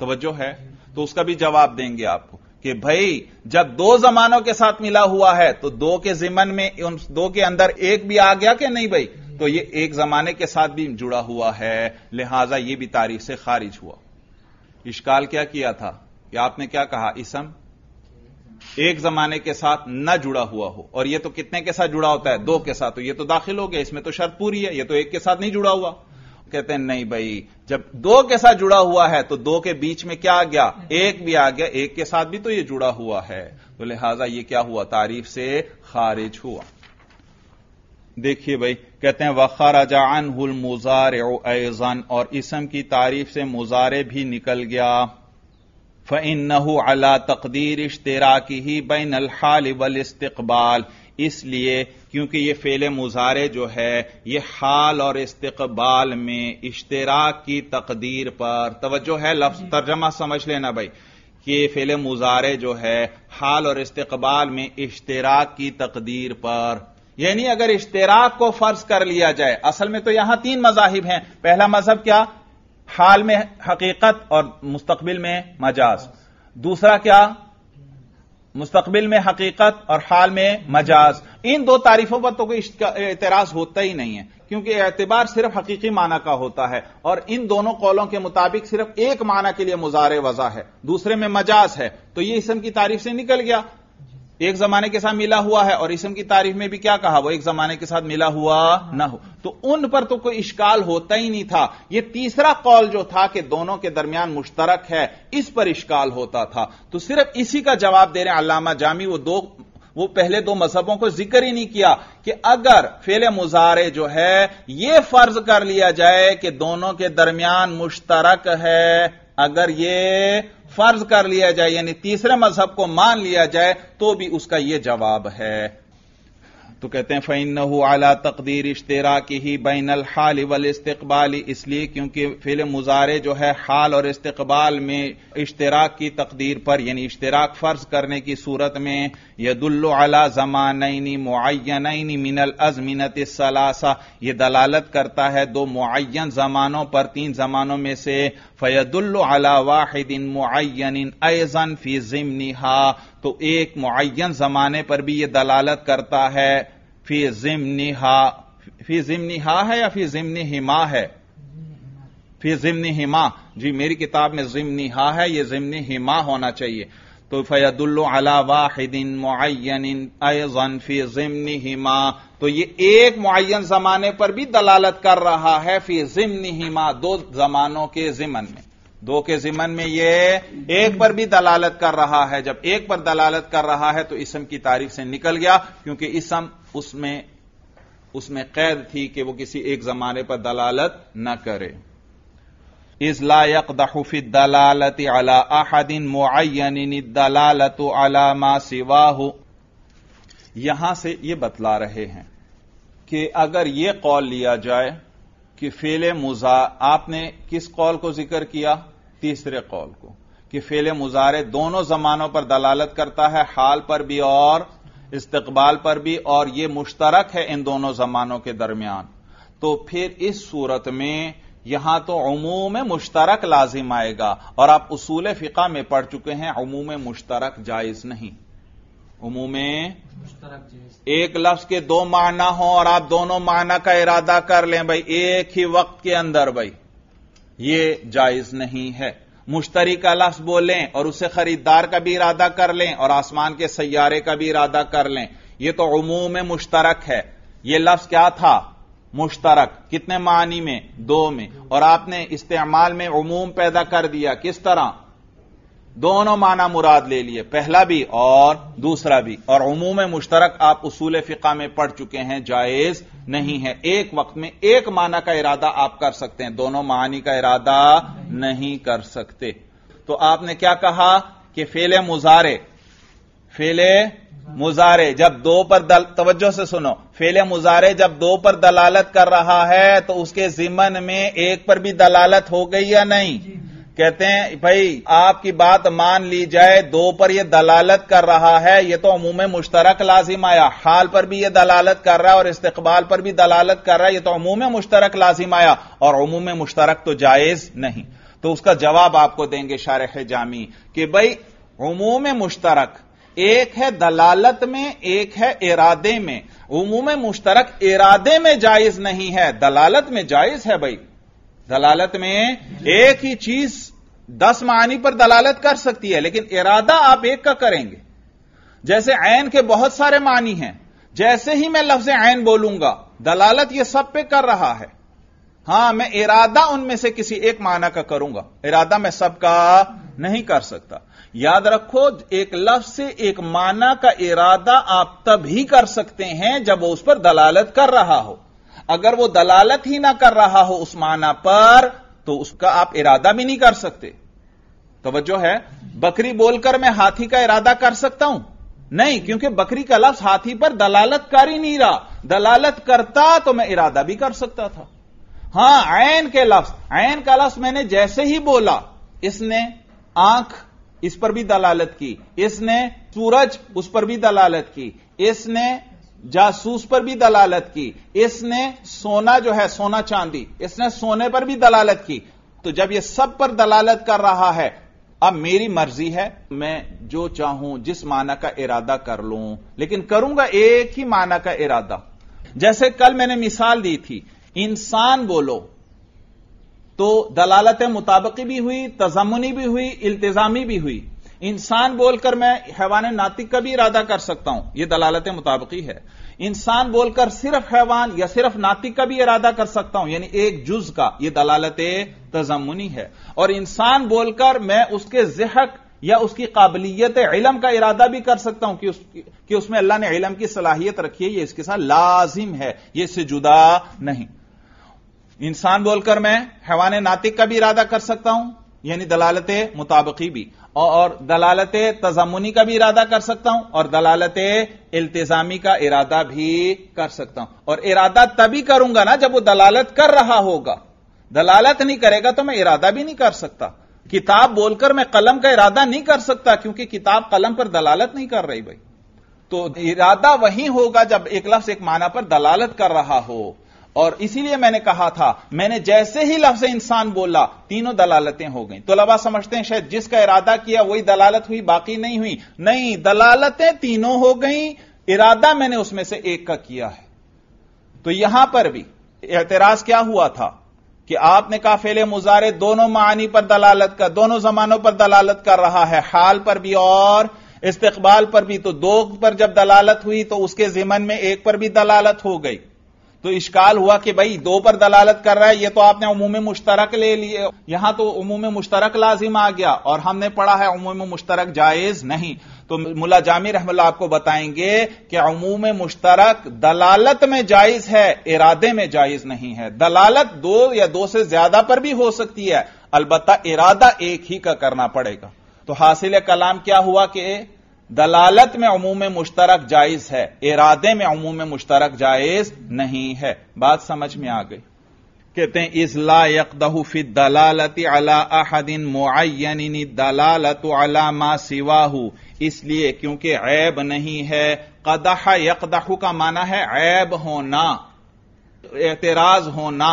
तोज्जो है तो उसका भी जवाब देंगे आपको कि भाई जब दो जमानों के साथ मिला हुआ है तो दो के जिमन में उन दो के अंदर एक भी आ गया कि नहीं भाई तो ये एक जमाने के साथ भी जुड़ा हुआ है लिहाजा ये भी तारीख से खारिज हुआ इश्काल क्या किया था कि आपने क्या कहा इसम एक जमाने के साथ न जुड़ा हुआ हो और यह तो कितने के साथ जुड़ा होता है दो के साथ तो यह तो दाखिल हो गया इसमें तो शर्त पूरी है यह तो एक के साथ नहीं जुड़ा हुआ कहते हैं नहीं भाई जब दो के साथ जुड़ा हुआ है तो दो के बीच में क्या आ गया एक भी आ गया एक के साथ भी तो यह जुड़ा हुआ है तो लिहाजा यह क्या हुआ तारीफ से खारिज हुआ देखिए भाई कहते हैं वखरजान हुल मुजार एजन और इसम की तारीफ से मुजारे भी निकल गया फ़िन नहू अला तकदीर इश्तरा की ही बैन अलहाल वल इस्तबाल इसलिए क्योंकि ये फेले मुजारे जो है ये हाल और इस्तबाल में इश्तराक की तकदीर पर तोज्जो है लफ्ज तर्जमा समझ लेना भाई कि फेले मुजारे जो है हाल और इस्तबाल में इश्तराक की तकदीर पर यानी अगर इश्तराक को फर्ज कर लिया जाए असल में तो यहां तीन मजाहिब हैं पहला मजहब क्या हाल में हकीकत और मुस्तबिल में मजाज दूसरा क्या मुस्तबिल में हकीकत और हाल में मजाज इन दो तारीफों पर तो कोई एतराज होता ही नहीं है क्योंकि एतबार सिर्फ हकीकी माना का होता है और इन दोनों कौलों के मुताबिक सिर्फ एक माना के लिए मुजार वजह है दूसरे में मजाज है तो यह इसम की तारीफ से निकल गया एक जमाने के साथ मिला हुआ है और इसम की तारीफ में भी क्या कहा वो एक जमाने के साथ मिला हुआ ना हो तो उन पर तो कोई इश्काल होता ही नहीं था यह तीसरा कॉल जो था कि दोनों के दरमियान मुश्तरक है इस पर इश्काल होता था तो सिर्फ इसी का जवाब दे रहे हैं अलामा जामी वो दो वो पहले दो मजहबों को जिक्र ही नहीं किया कि अगर फेले मुजारे जो है यह फर्ज कर लिया जाए कि दोनों के दरमियान मुश्तरक है अगर ये फर्ज कर लिया जाए यानी तीसरे मजहब को मान लिया जाए तो भी उसका यह जवाब है तो कहते हैं फ़ैन आला तकदीर इश्तरा की ही बैन हाल वल इस्तबाली इसलिए क्योंकि फिल्म मुजारे जो है हाल और इस्तबाल में इश्तराक की तकदीर पर यानी इश्तराक फर्ज करने की सूरत में यदुल्लो अला जमानैनी मुन मिनल अजमिनत सलासा ये दलालत करता है दो मुन जमानों पर तीन जमानों में से फयदुल्लो अला वाहिदिन मुन ऐजन फी जिमनिहा तो एक मुन जमाने पर भी यह दलालत करता है फी जिमनिहा हा फी जिमनिहा हा है या फी जिमनी हिमा है फी जिमनी हिमा जी मेरी किताब में जिमनिहा हा है यह जिमनी हिमा होना चाहिए तो फैदुल्लो अला वाहिदिन मुन फी जिमनी हिमा तो ये एक मुन जमाने पर भी दलालत कर रहा है फी जिमनी हिमा दो जमानों के जिमन में दो के जिमन में ये एक पर भी दलालत कर रहा है जब एक पर दलालत कर रहा है तो इसम की तारीफ से निकल गया क्योंकि इसम उसमें उसमें कैद थी कि वो किसी एक जमाने पर दलालत न करे इज लायक दहुफी दलालत अला अहदिन मुआयन दलालत अला मा सिवा हो यहां से ये बतला रहे हैं कि अगर ये कौल लिया जाए कि फेले मुजा आपने किस कौल को जिक्र किया तीसरे कौल को कि फेल मुजारे दोनों जमानों पर दलालत करता है हाल पर भी और इस्तकबाल पर भी और यह मुश्तरक है इन दोनों जमानों के दरमियान तो फिर इस सूरत में यहां तो में मुश्तरक लाजिम आएगा और आप उसूल फिका में पढ़ चुके हैं में मुश्तरक जायज नहीं अमूम एक लफ्ज के दो माना हो और आप दोनों माना का इरादा कर लें भाई एक ही वक्त के अंदर भाई यह जायज नहीं है मुश्तरी का लफ्ज बोलें और उसे खरीदार का भी इरादा कर लें और आसमान के सैारे का भी इरादा कर लें यह तो अमूम मुश्तरक है यह लफ्ज क्या था मुश्तरक कितने मानी में दो में और आपने इस्तेमाल में उमूम पैदा कर दिया किस तरह दोनों माना मुराद ले लिए पहला भी और दूसरा भी और उमूम मुश्तरक आप उसूल फिका में पढ़ चुके हैं जायज नहीं है एक वक्त में एक माना का इरादा आप कर सकते हैं दोनों मानी का इरादा नहीं कर सकते तो आपने क्या कहा कि फेले मुजारे फेले मुजारे जब दो पर दल तवज्जो से सुनो फेले मुजारे जब दो पर दलालत कर रहा है तो उसके जिमन में एक पर भी दलालत हो गई या नहीं कहते हैं भाई आपकी बात मान ली जाए दो पर यह दलालत कर रहा है यह तो अमूम मुश्तरक लाजिम आया हाल पर भी यह दलालत कर रहा है और इस्तकबाल पर भी दलालत कर रहा है यह तो अमूम मुश्तरक लाजिम आया और अमूम मुश्तरक तो जायज नहीं तो उसका जवाब आपको देंगे शारख जामी कि भाई अमूम मुश्तरक एक है दलालत में एक है इरादे में उमूम मुश्तरक इरादे में जायज नहीं है दलालत में जायज है भाई दलालत में एक ही चीज दस मानी पर दलालत कर सकती है लेकिन इरादा आप एक का करेंगे जैसे ऐन के बहुत सारे मानी हैं जैसे ही मैं लफ्ज ऐन बोलूंगा दलालत यह सब पे कर रहा है हां मैं इरादा उनमें से किसी एक माना का करूंगा इरादा मैं सबका नहीं कर सकता याद रखो एक लफ्ज से एक माना का इरादा आप तब ही कर सकते हैं जब वो उस पर दलालत कर रहा हो अगर वो दलालत ही ना कर रहा हो उस माना पर तो उसका आप इरादा भी नहीं कर सकते तवज्जो है बकरी बोलकर मैं हाथी का इरादा कर सकता हूं नहीं क्योंकि बकरी का लफ्ज हाथी पर दलालत कर ही नहीं रहा दलालत करता तो मैं इरादा भी कर सकता था हां ऐन के लफ्ज ऐन का लफ्ज मैंने जैसे ही बोला इसने आंख इस पर भी दलालत की इसने सूरज उस पर भी दलालत की इसने जासूस पर भी दलालत की इसने सोना जो है सोना चांदी इसने सोने पर भी दलालत की तो जब यह सब पर दलालत कर रहा है अब मेरी मर्जी है मैं जो चाहूं जिस माना का इरादा कर लूं लेकिन करूंगा एक ही माना का इरादा जैसे कल मैंने मिसाल दी थी इंसान बोलो तो दलालत मुताबकी भी हुई तजमुनी भी हुई इल्तजामी भी हुई इंसान बोलकर मैं हैवान नातिक का भी इरादा कर सकता हूं यह दलालत मुताबकी है इंसान बोलकर सिर्फ हैवान या सिर्फ नातिक का भी इरादा कर सकता हूं यानी एक जुज का यह दलालत तजमुनी है और इंसान बोलकर मैं उसके जहक या उसकी काबिलियत इलम का इरादा भी कर सकता हूं कि, उस, कि उसमें अल्लाह ने इलम की सलाहियत रखी है यह इसके साथ लाजिम है यह इससे जुदा नहीं इंसान बोलकर मैं हैवान नातिक का भी इरादा कर सकता हूं यानी दलालत मुताबकी भी और दलालत तजामुनी का भी इरादा कर सकता हूं और दलालत इल्तजामी का इरादा भी कर सकता हूं और इरादा तभी करूंगा ना जब वो दलालत कर रहा होगा दलालत नहीं करेगा तो मैं इरादा भी नहीं कर सकता किताब बोलकर मैं कलम का इरादा नहीं कर सकता क्योंकि किताब कलम पर दलालत नहीं कर रही भाई तो इरादा वही होगा जब एक लफ्ज एक माना पर दलालत कर रहा हो और इसीलिए मैंने कहा था मैंने जैसे ही लफ्ज इंसान बोला तीनों दलालतें हो गई तो लबा समझते हैं शायद जिसका इरादा किया वही दलालत हुई बाकी नहीं हुई नहीं दलालतें तीनों हो गई इरादा मैंने उसमें से एक का किया है तो यहां पर भी एतराज क्या हुआ था कि आपने कहा फेले मुजारे दोनों मानी पर दलालत कर दोनों जमानों पर दलालत कर रहा है हाल पर भी और इस्तबाल पर भी तो दो पर जब दलालत हुई तो उसके जिमन में एक पर भी दलालत हो गई तो इश्काल हुआ कि भाई दो पर दलालत कर रहा है ये तो आपने उमूम मुश्तरक ले लिए यहां तो उमूम मुश्तरक लाजिम आ गया और हमने पढ़ा है उमूम मुश्तरक जायज नहीं तो मुला जामी रहमल आपको बताएंगे कि अमूम मुश्तरक दलालत में जायज है इरादे में जायज नहीं है दलालत दो या दो से ज्यादा पर भी हो सकती है अलबत्ता इरादा एक ही का करना पड़ेगा तो हासिल कलाम क्या हुआ कि दलालत में अमूम मुश्तरक जायज है इरादे में अमूम मुश्तरक जायज नहीं है बात समझ में आ गई कहते हैं इसला यकदहफी दलालत अला अहदिन दलालत अला मा सिवाहू इसलिए क्योंकि ऐब नहीं है कदह यकदहू का माना है ऐब होना एतराज होना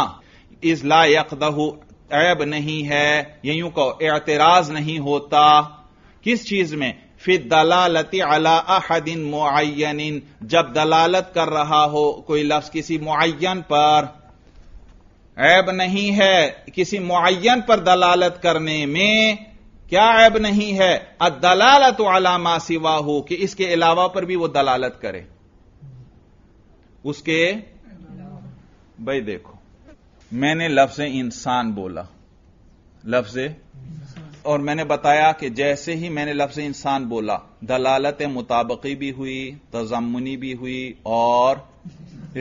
इजला यकदहू ऐब नहीं है यूं कहो एतराज नहीं होता किस चीज में फिर दलालती अला अहदिन मुन जब दलालत कर रहा हो कोई लफ्ज किसी मुआन पर ऐब नहीं है किसी मुन पर दलालत करने में क्या ऐब नहीं है अदलालत मा सिवा हो कि इसके अलावा पर भी वो दलालत करे उसके भाई देखो मैंने लफ्ज इंसान बोला लफ्ज और मैंने बताया कि जैसे ही मैंने लफ्ज इंसान बोला दलालत मुताबकी भी हुई तजमुनी भी हुई और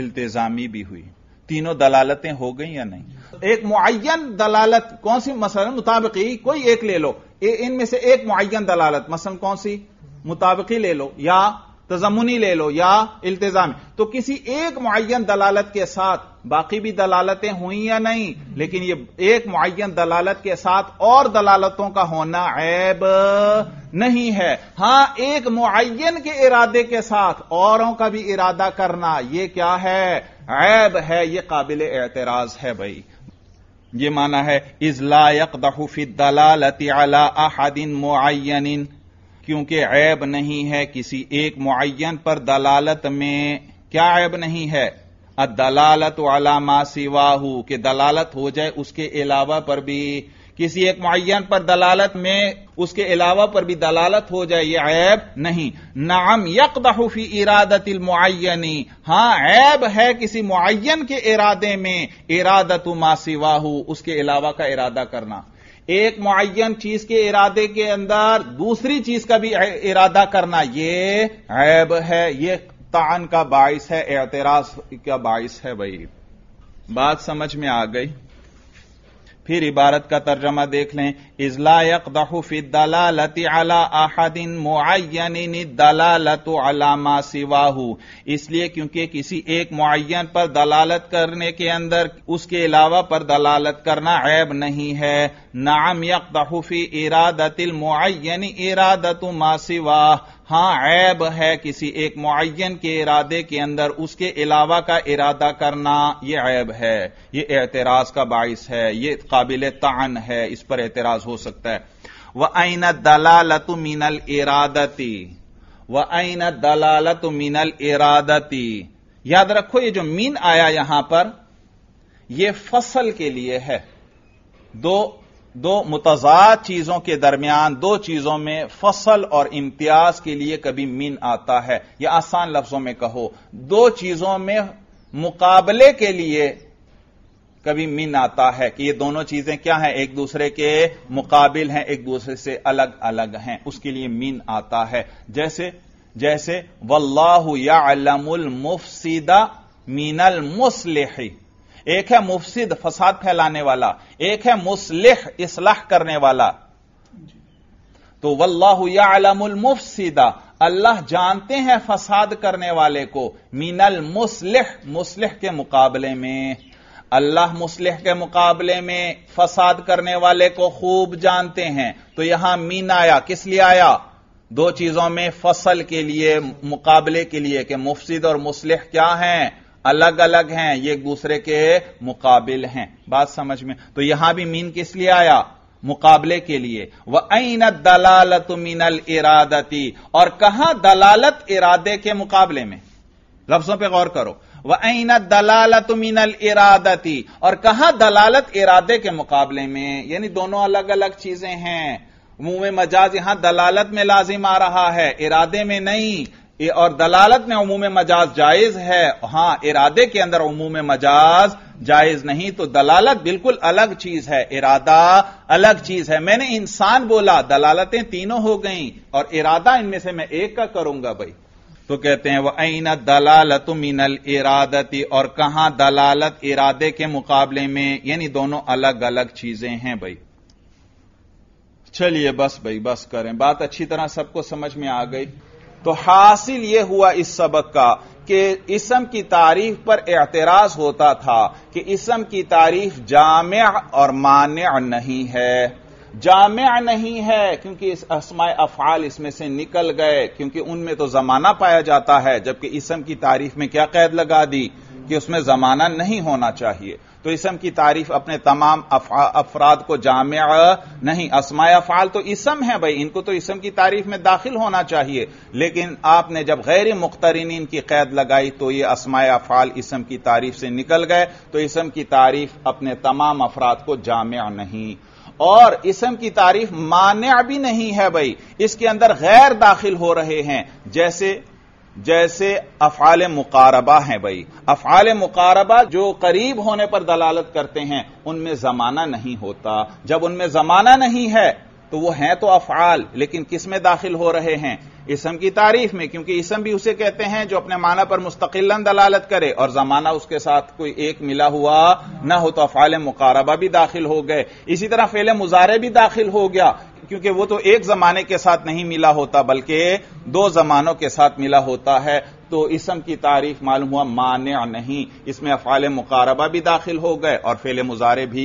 इल्तजामी भी हुई तीनों दलालतें हो गई या नहीं एक मुन दलालत कौन सी मसलन मुताबकी कोई एक ले लो इनमें से एक मुन दलालत मसलन कौन सी मुताबकी ले लो या तजमुनी ले लो या इल्तजाम तो किसी एक मुन दलालत के साथ बाकी भी दलालतें हुई या नहीं लेकिन यह एक मुन दलालत के साथ और दलालतों का होना ऐब नहीं है हां एक मुन के इरादे के साथ औरों का भी इरादा करना यह क्या है ऐब है यह काबिल एतराज है भाई ये माना है इजलायक दहूफी दलालत अला अहदिन मुन क्योंकि ऐब नहीं है किसी एक मुन पर दलालत में क्या ऐब नहीं है अदलालत वाला मा सिवाहू के दलालत हो जाए उसके अलावा पर भी किसी एक मुन पर दलालत में उसके अलावा पर भी दलालत हो जाए यह ऐब नहीं नाम यकदहूफी इरादतिल मुयनी हां ऐब है किसी मुन के इरादे में इरादत मासिवाहू उसके अलावा का इरादा करना एक मुन चीज के इरादे के अंदर दूसरी चीज का भी इरादा करना ये ऐब है ये तान का बायस है एतराज का बायस है भाई बात समझ में आ गई फिर इबारत का तर्जमा देख लें इजलायक दहुफी दलालती अला आहदिन मुआयन दलालत अलामा सिवाहू इसलिए क्योंकि किसी एक मुआयन पर दलालत करने के अंदर उसके अलावा पर दलालत करना ऐब नहीं है नाम यक दहुफी इरादतिल मुआयन इरादतु मा सिवाह हां ऐब है किसी एक मुन के इरादे के अंदर उसके अलावा का इरादा करना यह ऐब है यह एतराज का बाइस है यह काबिल तान है इस पर एतराज हो सकता है वह ऐन दलालत मिनल इरादती वह ऐन दलालत मिनल इरादती याद रखो ये जो मीन आया यहां पर यह फसल के लिए है दो दो मुतजाद चीजों के दरमियान दो चीजों में फसल और इम्तियाज के लिए कभी मीन आता है या आसान लफ्जों में कहो दो चीजों में मुकाबले के लिए कभी मीन आता है कि ये दोनों चीजें क्या हैं एक दूसरे के मुकाबिल हैं एक दूसरे से अलग अलग हैं उसके लिए मीन आता है जैसे जैसे वल्लाहु या मुफसीदा मीनल मुस्लिही एक है मुफसिद फसाद फैलाने वाला एक है मुसलिह इसलाह करने वाला तो वल्लाहमल मुफसिदा अल्लाह जानते हैं फसाद करने वाले को मिनल मुसलिह मुसलिह के मुकाबले में अल्लाह मुसलिह के मुकाबले में फसाद करने वाले को खूब जानते हैं तो यहां मीन आया किस लिए आया दो चीजों में फसल के लिए मुकाबले के लिए कि मुफसिद और मुसलिह क्या हैं अलग अलग हैं ये एक दूसरे के मुकाबिल हैं बात समझ में तो यहां भी मीन किस लिए आया मुकाबले के लिए वह ऐन दलालत मिनल इरादती और कहां दलालत इरादे के मुकाबले में लफ्जों पर गौर करो वह ऐन दलालत मिनल इरादती और कहां दलालत इरादे के मुकाबले में यानी दोनों अलग अलग चीजें हैं मुंह मजाज यहां दलालत में लाजिम आ रहा है इरादे में नहीं और दलालत में उमूम मजाज जायज है हां इरादे के अंदर उमूम मजाज जायज नहीं तो दलालत बिल्कुल अलग चीज है इरादा अलग चीज है मैंने इंसान बोला दलालतें तीनों हो गई और इरादा इनमें से मैं एक का करूंगा भाई तो कहते हैं वह ऐन दलालत मिनल इरादती और कहां दलालत इरादे के मुकाबले में यानी दोनों अलग अलग चीजें हैं भाई चलिए बस भाई बस करें बात अच्छी तरह सबको समझ में आ गई तो हासिल यह हुआ इस सबक का कि इसम की तारीफ पर एतराज होता था कि इसम की तारीफ जाम और मान नहीं है जाम नहीं है क्योंकि इस असमाय अफाल इसमें से निकल गए क्योंकि उनमें तो जमाना पाया जाता है जबकि इसम की तारीफ में क्या कैद लगा दी कि उसमें जमाना नहीं होना चाहिए तो इसम की तारीफ अपने तमाम अफराद को जाम नहीं असमाय अफाल तो इसम है भाई इनको तो इसम की तारीफ में दाखिल होना चाहिए लेकिन आपने जब गैर मुख्तरीन इनकी कैद लगाई तो ये असमाय अफाल इसम की तारीफ से निकल गए तो इसम की तारीफ अपने तमाम अफराद को जाम नहीं और इसम की तारीफ मान्य भी नहीं है भाई इसके अंदर गैर दाखिल हो रहे हैं जैसे जैसे अफाल मुकारबा हैं भाई अफाल मुकारबा जो करीब होने पर दलालत करते हैं उनमें जमाना नहीं होता जब उनमें जमाना नहीं है तो वो हैं तो अफाल लेकिन किस में दाखिल हो रहे हैं इसम की तारीफ में क्योंकि इसम भी उसे कहते हैं जो अपने माना पर मुस्तकिलन दलालत करे और जमाना उसके साथ कोई एक मिला हुआ ना हो तो अफाल मुकारबा भी दाखिल हो गए इसी तरह फेल मुजारे भी दाखिल हो गया क्योंकि वो तो एक जमाने के साथ नहीं मिला होता बल्कि दो जमानों के साथ मिला होता है तो इसम की तारीफ मालूम हुआ माने और नहीं इसमें अफाल मुकारबा भी दाखिल हो गए और फेले मुजारे भी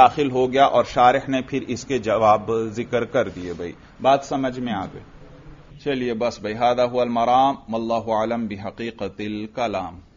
दाखिल हो गया और शारख ने फिर इसके जवाब जिक्र कर दिए भाई बात समझ में आ गई चलिए बस भाई हादा हुआ मराम अल्लाह आलम बी हकीकत कलाम